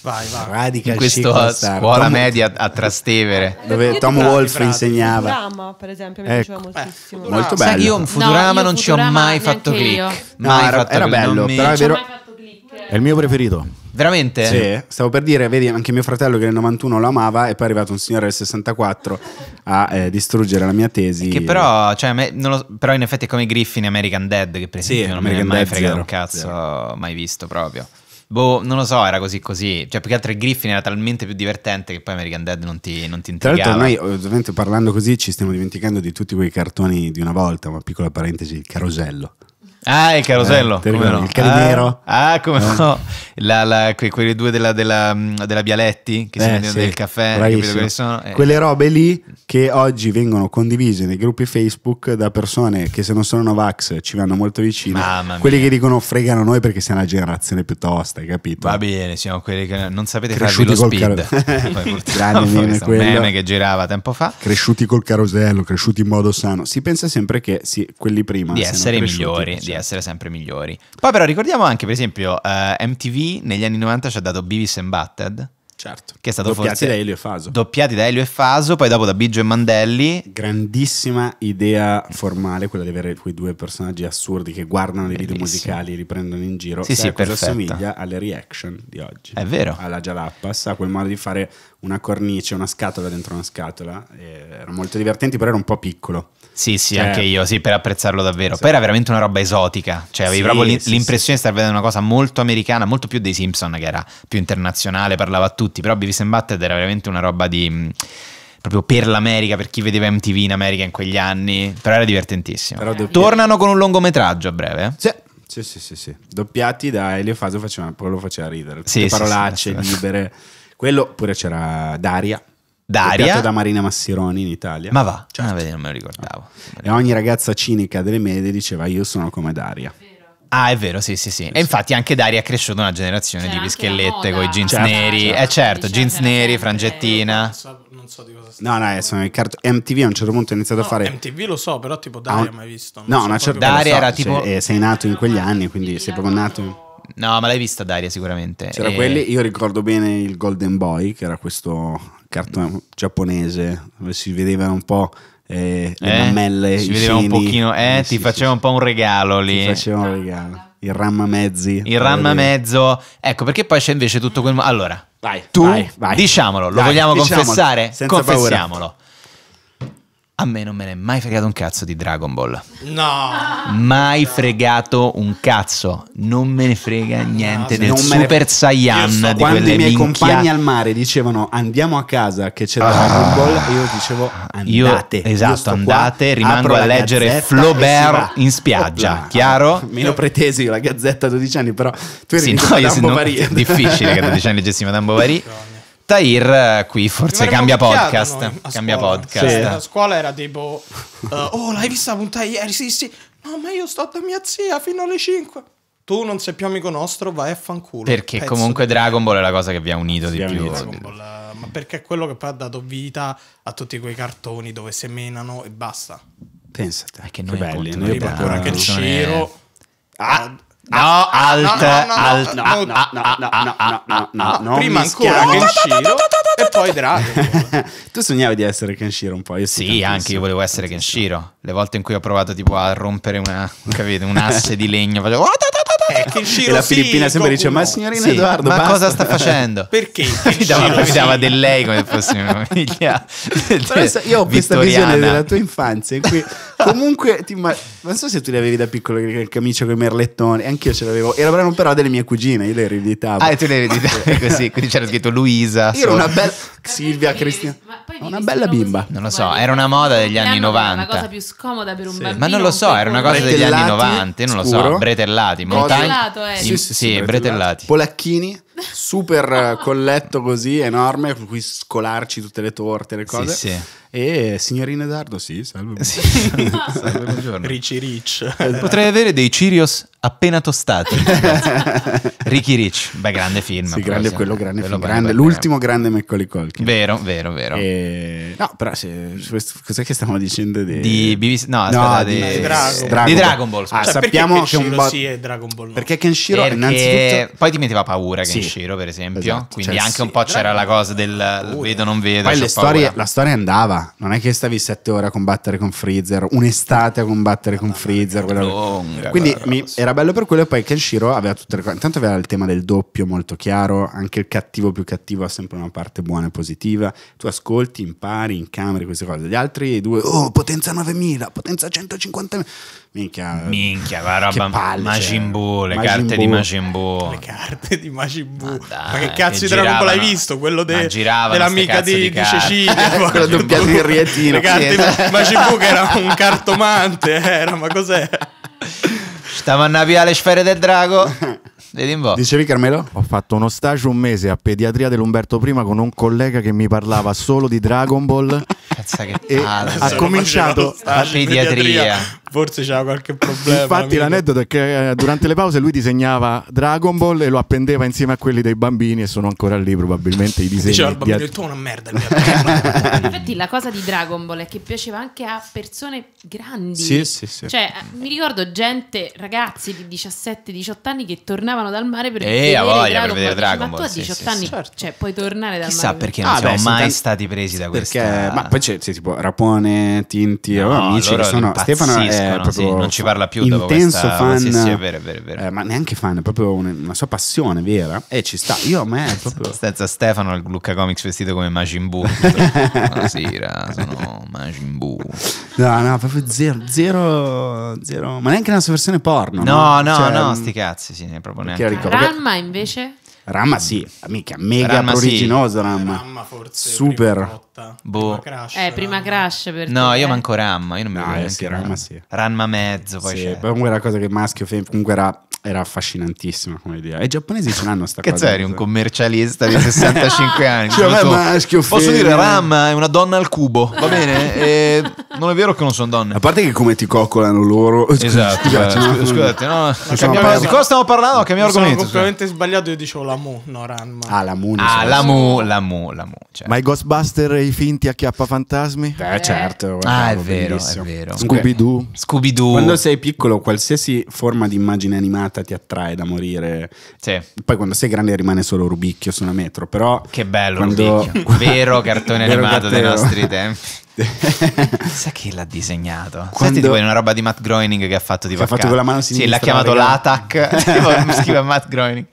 Vai, vai. Radical in questa scuola Tom... media a Trastevere dove Tom Wolf insegnava Futurama per esempio mi ecco. piaceva moltissimo eh, molto bello Sai, io in Futurama no, io non ci ho mai fatto click no, mai era, fatto era click. bello mi... però è vero è il mio preferito. Veramente? Sì, stavo per dire, vedi, anche mio fratello che nel 91 lo amava e poi è arrivato un signore del 64 a eh, distruggere la mia tesi. Che però, cioè, lo, però in effetti è come i Griffin American Dead, che per esempio sì, non American mi è mai Dead fregato zero. un cazzo, zero. mai visto proprio. Boh, non lo so, era così così. Cioè, più che altro il Griffin era talmente più divertente che poi American Dead non ti, non ti intrigava. Tra l'altro noi, ovviamente parlando così, ci stiamo dimenticando di tutti quei cartoni di una volta, ma piccola parentesi, il carosello. Ah, il carosello. Eh, no? Il carabiniero. Ah, ah, come no? Eh. no. La, la, que, quelli due della, della, della Bialetti che eh, si vendono sì, del caffè. Sono, eh. Quelle robe lì che oggi vengono condivise nei gruppi Facebook da persone che se non sono Novax ci vanno molto vicino. Quelli che dicono fregano noi perché siamo la generazione piuttosto, hai capito? Va bene, siamo quelli che non sapete Cresciuti farvi lo speed. Grande meme, quello. meme che girava tempo fa. Cresciuti col carosello, cresciuti in modo sano. Si pensa sempre che sì, quelli prima... Di essere cresciuti, migliori, cioè. di essere sempre migliori. Poi però ricordiamo anche, per esempio, uh, eh, MTV negli anni 90 ci ha dato Beavis and Butted. Certo. Che è stato doppiati forse... da Elio e Faso. Doppiati da Elio e Faso, poi dopo da Biggio e Mandelli. Grandissima idea formale quella di avere quei due personaggi assurdi che guardano i video musicali e li prendono in giro. Sì, Sai sì, cosa assomiglia alle reaction di oggi. È vero. Alla Jalappas, a quel modo di fare una cornice, una scatola dentro una scatola. Eh, era molto divertente, però era un po' piccolo. Sì, sì, cioè, anche io, sì, per apprezzarlo davvero. Sì. Poi era veramente una roba esotica, cioè avevi sì, proprio l'impressione sì, di stare vedendo una cosa molto americana, molto più dei Simpson che era più internazionale, parlava a tutti, però Beavis and Butthead era veramente una roba di mm, proprio per l'America, per chi vedeva MTV in America in quegli anni, però era divertentissimo. Però doppi... Tornano con un lungometraggio a breve. Sì. Sì, sì, sì, sì. Doppiati da Elio Faso faceva, lo faceva ridere. Sì, parolacce libere. Quello pure c'era Daria Daria. da Marina Massironi in Italia. Ma va, cioè, ah, certo. vedi, non me lo ricordavo. Ah. E ogni ragazza cinica delle medie diceva io sono come Daria. Ah, è vero, sì, sì, sì. E infatti anche Daria è cresciuta una generazione C'era di bischellette con i jeans certo, neri. Certo. Eh certo, jeans neri, frangettina. Non so, non so di cosa stai No, no, eh, sono nel cart- MTV a un certo punto ha iniziato no, a fare MTV lo so, però tipo Daria ah, mai visto. Non no, so una certa Daria so, era tipo cioè, sei nato in quegli anni, quindi sei proprio nato No, ma l'hai vista Daria sicuramente. C'era e... Eh, quelli, io ricordo bene il Golden Boy, che era questo cartone giapponese, dove si vedeva un po' eh, le eh, mammelle, si vedeva un pochino, eh, eh ti sì, faceva sì, un po' un regalo lì. Ti faceva un regalo. Il ramma mezzi. Il ramma mezzo. Ecco, perché poi c'è invece tutto quel... Allora, vai, tu, vai, vai. diciamolo, lo Dai, vogliamo diciamolo, confessare? Confessiamolo. Paura. A me non me ne è mai fregato un cazzo di Dragon Ball. No! Mai no. fregato un cazzo. Non me ne frega niente no, del Super ne... Saiyan so, di Quando i miei minchia... compagni al mare dicevano andiamo a casa che c'è ah. Dragon Ball, io dicevo andate. Io, esatto, io andate, qua, rimango a leggere Flaubert in spiaggia, Opla. chiaro? Meno pretesi la gazzetta a 12 anni, però tu eri sì, no, io, Madame Bovary. È difficile che a 12 anni leggessi Madame Bovary. Tahir eh, qui forse cambia podcast. cambia scuola. podcast. Sì. La scuola era tipo, uh, oh l'hai vista puntata ieri? Sì, sì. No, ma io sto da mia zia fino alle 5 tu non sei più amico nostro, vai a fanculo. Perché comunque Dragon Ball è la cosa che vi ha unito di più. Ball, eh, ma perché è quello che poi ha dato vita a tutti quei cartoni dove semenano e basta. Pensate. È che noi che belli, noi abbiamo ancora che Shiro. Ah, No, alt, ah, ah, alt, no, no, no, no, no, prima ancora Kenshiro e poi Dragon Tu sognavi di essere Kenshiro un po', Sì, anche io volevo essere Kenshiro Le volte in cui ho provato tipo a rompere un asse di legno Facevo oh, eh, e la Filippina sempre dice ma signorina Edoardo ma cosa sta facendo perché mi dava, mi dava del lei come fosse una famiglia io ho questa visione della tua infanzia in cui Comunque, ti, ma, non so se tu li avevi da piccolo il camicio con i merlettoni, anch'io ce l'avevo. Erano però delle mie cugine, io le ereditavo. Ah, e tu le ereditavi così, quindi c'era scritto Luisa. Io ero una bella Silvia Cristina. Una bella bimba. Non lo so, era una moda degli anni 90. Era una cosa più scomoda per un sì. bambino. Ma non lo so, era una cosa degli anni 90, non lo so, bretellati, montagna. Eh. Sì, sì, sì, bretellati. Polacchini super colletto così enorme con cui scolarci tutte le torte, le cose. Sì, sì. E signorina Dardo, sì, salve. Sì. salve buongiorno. Ricci Rich. Eh, Potrei avere dei Cirios appena tostati. Ricky Rich, beh, grande film. Sì, grande quello, grande quello film. Grande, l'ultimo grande Macaulay Culkin. Vero, vero, vero. E... No, però se... cos'è che stavamo dicendo? Di, di BBC... No, aspetta, no di... Di... Dragon. Dragon. di... Dragon. Ball. Ah, scusa. Ah, cioè, sappiamo che un bo... sì, è Dragon Ball. No. Perché Kenshiro perché... innanzitutto... Poi ti metteva paura Kenshiro, sì. per esempio. Esatto. Quindi cioè, anche un po' c'era la cosa del vedo, non vedo. Poi la storia andava. Non è che stavi sette ore a combattere con Freezer, un'estate a combattere con Freezer. Quella... Quindi mi... era bello per quello. E poi Kenshiro aveva tutte le cose. Intanto aveva il tema del doppio molto chiaro. Anche il cattivo più cattivo ha sempre una parte buona e positiva. Tu ascolti, impari, incameri queste cose. Gli altri due, oh, potenza 9000, potenza 150.000. Minchia, minchia, la roba palle, Majin cioè, Buu, le Majin carte Bu. di Majin Buu. Le carte di Majin Buu. Ma, dai, ma che cazzo di Dragon Ball hai visto? Quello de, dell'amica di, di, di Cecilia, quello doppiato Cirriettino. Ma Cibuca era un cartomante, eh, era, ma cos'è? Stavano a via le sfere del drago. Vedi un po'. Dicevi Carmelo? Ho fatto uno stage un mese a pediatria dell'Umberto I con un collega che mi parlava solo di Dragon Ball. Cazzo che e ha cominciato a pediatria. pediatria. Forse c'era qualche problema. Infatti, amico. l'aneddoto è che eh, durante le pause lui disegnava Dragon Ball e lo appendeva insieme a quelli dei bambini, e sono ancora lì, probabilmente. I disegni. Diceva al bambino: di... Il tuo è una merda. Infatti, la cosa di Dragon Ball è che piaceva anche a persone grandi. Sì, sì, sì. Cioè, eh, mi ricordo gente, ragazzi di 17-18 anni che tornavano dal mare per, eh, vedere, voglia, Dragon per vedere Dragon Ball. Ma tu a 18 sì, anni, sì, certo. cioè, puoi tornare dal Chissà mare. Chissà perché non ah, siamo beh, mai tanti... stati presi da questo. Perché, ma poi c'è, sì, tipo Rapone, Tinti, no, oh, amici sono. Stefano è crescono, eh, sì, non ci parla più dopo questa fan, sì, sì, è vero, è vero, è vero. Eh, ma neanche fan, è proprio una, una, sua passione vera e ci sta. Io a me è proprio Senza Stefano il Lucca Comics vestito come Majin Buu. Buonasera, sono Majin Buu. No, no, proprio zero, zero, zero, ma neanche nella sua versione porno. No, no, no, cioè, no mm. sti cazzi, sì, ne proprio neanche. Ranma invece? Ramma sì, amica, mega Ramma originosa sì. Ramma. Ramma forse super. boh. Prima crash, eh, eh prima crash per No, te. io manco Ramma, io non mi ricordo. Ah, no, eh, sì, Ramma, sì. Ramma mezzo poi sì, c'è. comunque era cosa che maschio comunque era era affascinantissima come idea. E i giapponesi ce l'hanno sta che cosa. Che eri un cioè. commercialista di 65 anni. Cioè, vabbè, maschio, Posso fede. dire Ram è una donna al cubo, va bene? E non è vero che non sono donne. A parte che come ti coccolano loro. Esatto. Scusate, cioè, no. scusate no. Cambiamo, di cosa stiamo parlando? Cambiamo argomento. Sono completamente sbagliato, io dicevo la Mu, no Ranma. Ah, la Mu. Ah, la Mu, la Mu, Certo. Cioè. Ma i Ghostbuster e i finti a chiappafantasmi? Eh, eh. certo. Ah, è vero, bellissimo. è vero. Scooby-Doo. Scooby-Doo. Quando sei piccolo qualsiasi forma di immagine animata ti attrae da morire. Sì. Poi quando sei grande rimane solo Rubicchio su una metro, però... Che bello quando... Rubicchio. Vero cartone vero animato dei nostri tempi. Sai chi l'ha disegnato? Quando... Senti tipo una roba di Matt Groening che ha fatto tipo... ha fatto con la mano sinistra. Sì, l'ha chiamato Latac. tipo, scrive Matt Groening.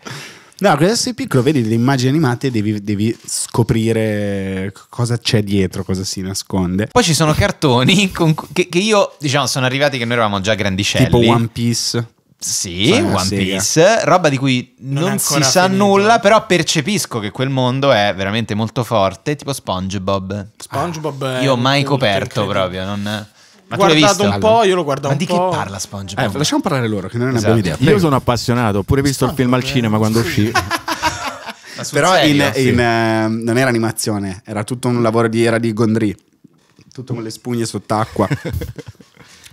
No, questo sei piccolo, vedi le immagini animate e devi, devi, scoprire cosa c'è dietro, cosa si nasconde. Poi ci sono cartoni con, che, che, io, diciamo, sono arrivati che noi eravamo già grandicelli. Tipo One Piece. Sì, Sai cioè, One Piece, roba di cui non, non si sa finito. nulla, però percepisco che quel mondo è veramente molto forte, tipo SpongeBob. SpongeBob ah, è Io ho mai coperto proprio, non ma guardato un po', io lo guardo un po'. Ma di che parla SpongeBob? Eh, lasciamo parlare loro, che noi non esatto. abbiamo idea. Io sono appassionato, ho pure visto Spongebob. il film al eh. cinema quando uscì. Però serio, in, sì. in, ehm, uh, non era animazione, era tutto un lavoro di era di Gondry. Tutto con le spugne sott'acqua.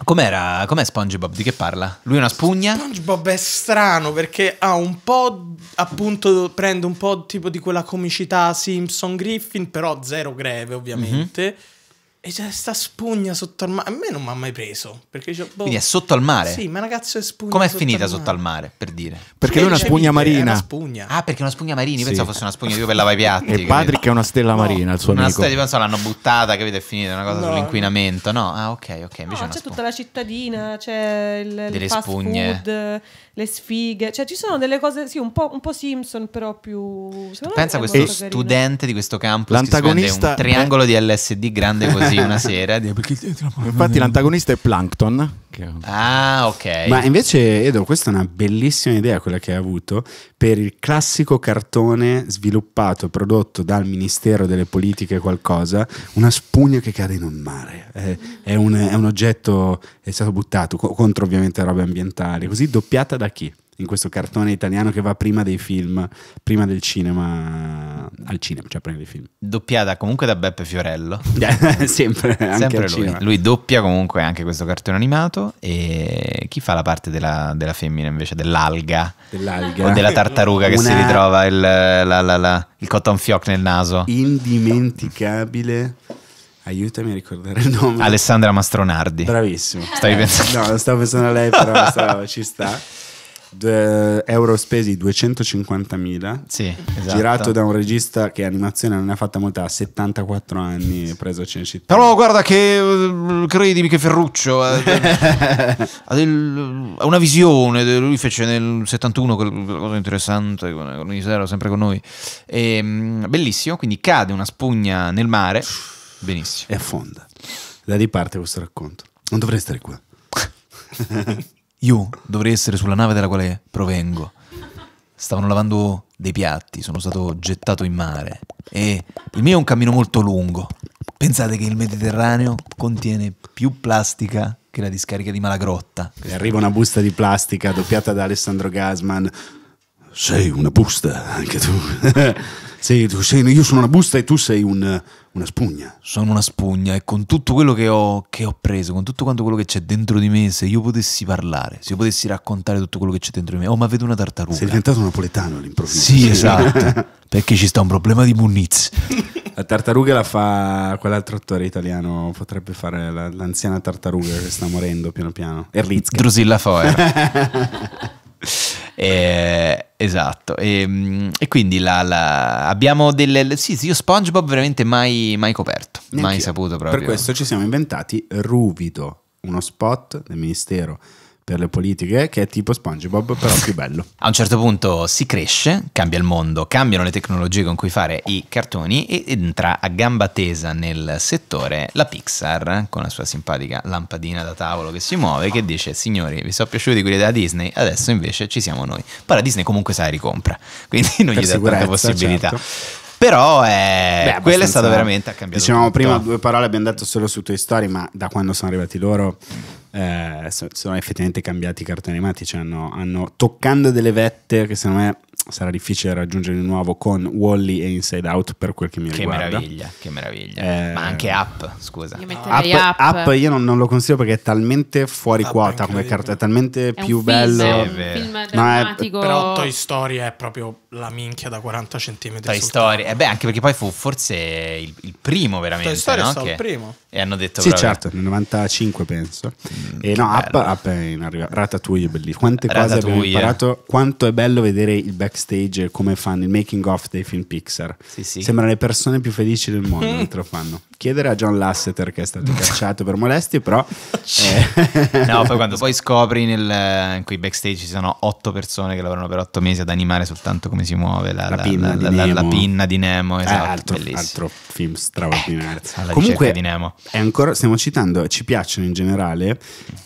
Com'era, com'è SpongeBob? Di che parla? Lui è una spugna? SpongeBob è strano perché ha un po', appunto, prende un po' tipo di quella comicità Simpson Griffin, però zero greve ovviamente. Mm-hmm e c'è sta spugna sotto al mare. A me non mi ha mai preso. Perché dicevo, boh, Quindi è sotto al mare? Sì, ma ragazzo è spugna. Com'è finita sotto al mare, per dire? Perché lui è una spugna marina. Una spugna. Ah, perché è una spugna marina? Sì. Pensavo fosse una spugna di per lavare i piatti. E Patrick è una stella no. marina, il suo una amico. Una stella, penso l'hanno buttata, capito? È finita una cosa no. sull'inquinamento. No, ah, ok, ok. Invece no, c'è spugna. tutta la cittadina, c'è il, delle il spugne. Food, le sfighe. Cioè, ci sono delle cose, sì, un po', un po Simpson, però più... Pensa a questo studente di questo campus L'antagonista che si un triangolo di LSD grande così così una eh. sera. Eh, Infatti l'antagonista è Plankton. Ah, ok. Ma invece, Edo, questa è una bellissima idea quella che hai avuto per il classico cartone sviluppato, prodotto dal Ministero delle Politiche qualcosa, una spugna che cade in un mare. È, è, un, è un oggetto, è stato buttato contro ovviamente robe ambientali, così doppiata da chi? in questo cartone italiano che va prima dei film, prima del cinema, al cinema, cioè prima dei film. Doppiata comunque da Beppe Fiorello. Sempre, Sempre lui. lui. doppia comunque anche questo cartone animato e chi fa la parte della, della femmina invece? Dell'alga. Dell'alga. O della tartaruga che Una... si ritrova il, la, la, la, il cotton fioc nel naso. Indimenticabile. Aiutami a ricordare il nome. Alessandra Mastronardi. Bravissimo. Stavi pensando? No, stavo pensando a lei, però stavo, ci sta euro spesi 250.000 sì, esatto. girato da un regista che animazione non ne ha fatta molta a 74 anni preso a Cinecittà però guarda che eh, credimi che Ferruccio ha, eh, ha, del, ha una visione lui fece nel 71 quella cosa interessante con Isero sempre con noi e, ehm, bellissimo quindi cade una spugna nel mare benissimo e affonda da riparte questo racconto non dovrei stare qua Io dovrei essere sulla nave dalla quale provengo. Stavano lavando dei piatti, sono stato gettato in mare e il mio è un cammino molto lungo. Pensate che il Mediterraneo contiene più plastica che la discarica di Malagrotta. E arriva una busta di plastica doppiata da Alessandro Gasman. Sei una busta, anche tu. sei, tu sei, io sono una busta e tu sei un una spugna. Sono una spugna e con tutto quello che ho, che ho preso, con tutto quello che c'è dentro di me, se io potessi parlare, se io potessi raccontare tutto quello che c'è dentro di me, oh ma vedo una tartaruga. Sei diventato napoletano all'improvviso. Sì, esatto, perché ci sta un problema di Muniz. La tartaruga la fa quell'altro attore italiano, potrebbe fare la, l'anziana tartaruga che sta morendo piano piano. Erlitzka. Drusilla Foer. Eh, esatto, e, ehm, e quindi la, la, abbiamo delle... Sì, sì, io SpongeBob veramente mai, mai coperto, Neanch'io. mai saputo proprio. Per questo ci siamo inventati Ruvido, uno spot del Ministero per le politiche, che è tipo SpongeBob, però più bello. A un certo punto si cresce, cambia il mondo, cambiano le tecnologie con cui fare i cartoni e entra a gamba tesa nel settore la Pixar con la sua simpatica lampadina da tavolo che si muove che dice signori vi sono piaciuti quelli della Disney, adesso invece ci siamo noi. Poi la Disney comunque sa la ricompra, quindi non per gli dà tanta possibilità. Certo. Però eh, è... quello è stato veramente a cambiare. Dicevamo tutto. prima due parole abbiamo detto solo su Toy Story, ma da quando sono arrivati loro eh, sono effettivamente cambiati i cartoni animati, cioè hanno, hanno toccando delle vette che secondo me sarà difficile raggiungere di nuovo con Wally e Inside Out per quel che mi che riguarda. Meraviglia, che meraviglia, eh, Ma anche Up, scusa. Io up, up. up, io non, non, lo consiglio perché è talmente fuori up quota come carta, è talmente è più bello. Film, è un film drammatico. Però Toy Story è proprio la minchia da 40 cm. Toy Story, e eh beh, anche perché poi fu forse il, il primo veramente. Toy Story no? è stato il primo. E hanno detto... Sì, proprio... certo, nel 95 penso. Mm, e no, bello. Up, è in arrivo. Ratatouille è bellissimo. Quante cose abbiamo imparato, quanto è bello vedere il back backstage come fanno il making of dei film Pixar. Sì, sì. Sembrano le persone più felici del mondo mm. lo fanno. Chiedere a John Lasseter che è stato cacciato per molestie, però... Cioè. Eh. no, poi quando poi scopri nel, in quei backstage ci sono otto persone che lavorano per otto mesi ad animare soltanto come si muove la, la, pinna, la, di la, la pinna, di Nemo. Eh, esatto, eh, altro, altro, film straordinario. Eh, Comunque, ancora, stiamo citando, ci piacciono in generale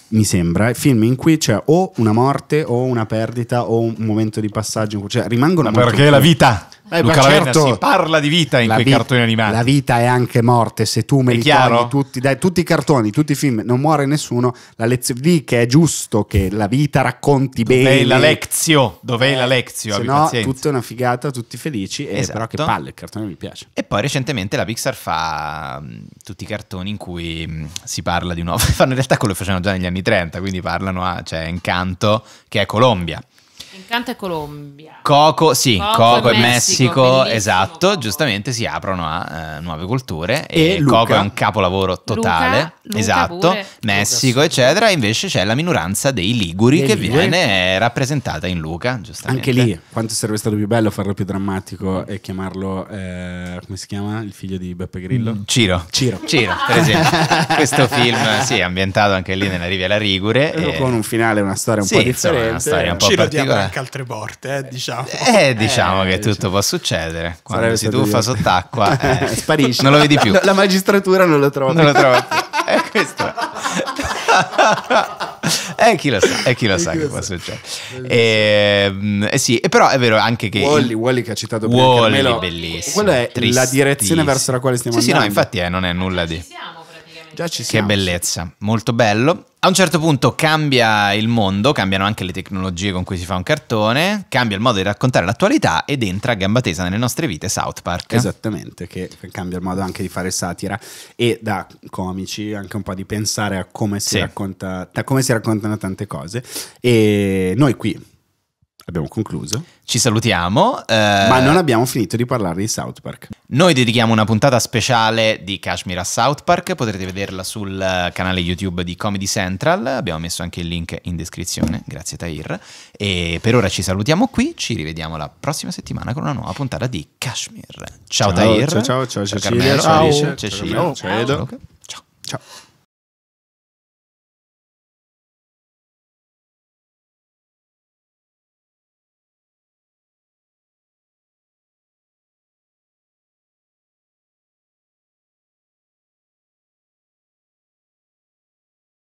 mi sembra, film in cui c'è o una morte o una perdita o un momento di passaggio in cui cioè rimangono... Ma perché la vita... Eh, Luca Ravenna certo, si parla di vita in quei vi- cartoni animati. La vita è anche morte, se tu me è li chiaro? tutti, dai, tutti i cartoni, tutti i film, non muore nessuno, la lezione lì che è giusto che la vita racconti Dov'è bene. La lezio? Dov'è eh, la lezio? Se no, tutta una figata, tutti felici, esatto. eh, però che esatto. palle, il cartone mi piace. E poi recentemente la Pixar fa mm, tutti i cartoni in cui mm, si parla di nuovo, fanno in realtà quello che facevano già negli anni 30, quindi parlano a, cioè, Incanto, che è Colombia Incanto è Colombia. Coco, sì, Coco, Coco e Messico, Messico esatto, Coco. giustamente si aprono a eh, nuove culture e, e Coco è un capolavoro totale, Luca, Luca esatto, pure. Messico Luca, eccetera, invece c'è la minoranza dei Liguri dei che Liguri. viene eh, rappresentata in Luca, giustamente. Anche lì, quanto sarebbe stato più bello farlo più drammatico e chiamarlo, eh, come si chiama, il figlio di Beppe Grillo? Mm, Ciro. Ciro. Ciro, per esempio. Questo film, sì, è ambientato anche lì nella Riviera Ligure. Eh, e... Con un finale, una storia un sì, po' differente. Una storia un po' Ciro particolare anche eh. altre porte, eh, diciamo. Eh, eh diciamo eh, che diciamo. tutto può succedere. Quando Sarebbe si tuffa io. sott'acqua, eh, sparisce. Non lo vedi più. La magistratura non lo trova non Lo trova più. Eh, è questo. E eh, chi lo sa, eh, chi lo sa che può succedere. Eh, eh, sì, però è vero anche che... Wally, il... Wally che ha citato Wally, prima. Wally, bellissimo. Quella è la direzione verso la quale stiamo sì, andando. Sì, no, infatti non è nulla di... Siamo. Già ci siamo. Che bellezza, molto bello. A un certo punto cambia il mondo, cambiano anche le tecnologie con cui si fa un cartone, cambia il modo di raccontare l'attualità ed entra a gamba tesa nelle nostre vite South Park. Esattamente, che cambia il modo anche di fare satira e da comici anche un po' di pensare a come si, sì. racconta, come si raccontano tante cose. E noi qui Abbiamo concluso. Ci salutiamo. Eh... Ma non abbiamo finito di parlare di South Park. Noi dedichiamo una puntata speciale di Kashmir a South Park, potrete vederla sul canale YouTube di Comedy Central, abbiamo messo anche il link in descrizione, grazie Tahir. E per ora ci salutiamo qui, ci rivediamo la prossima settimana con una nuova puntata di Kashmir. Ciao, ciao Tahir. Ciao ciao ciao ciao ciao Cecilia, ciao, ciao, ciao, ciao, ciao, ciao, ciao, ciao, ciao.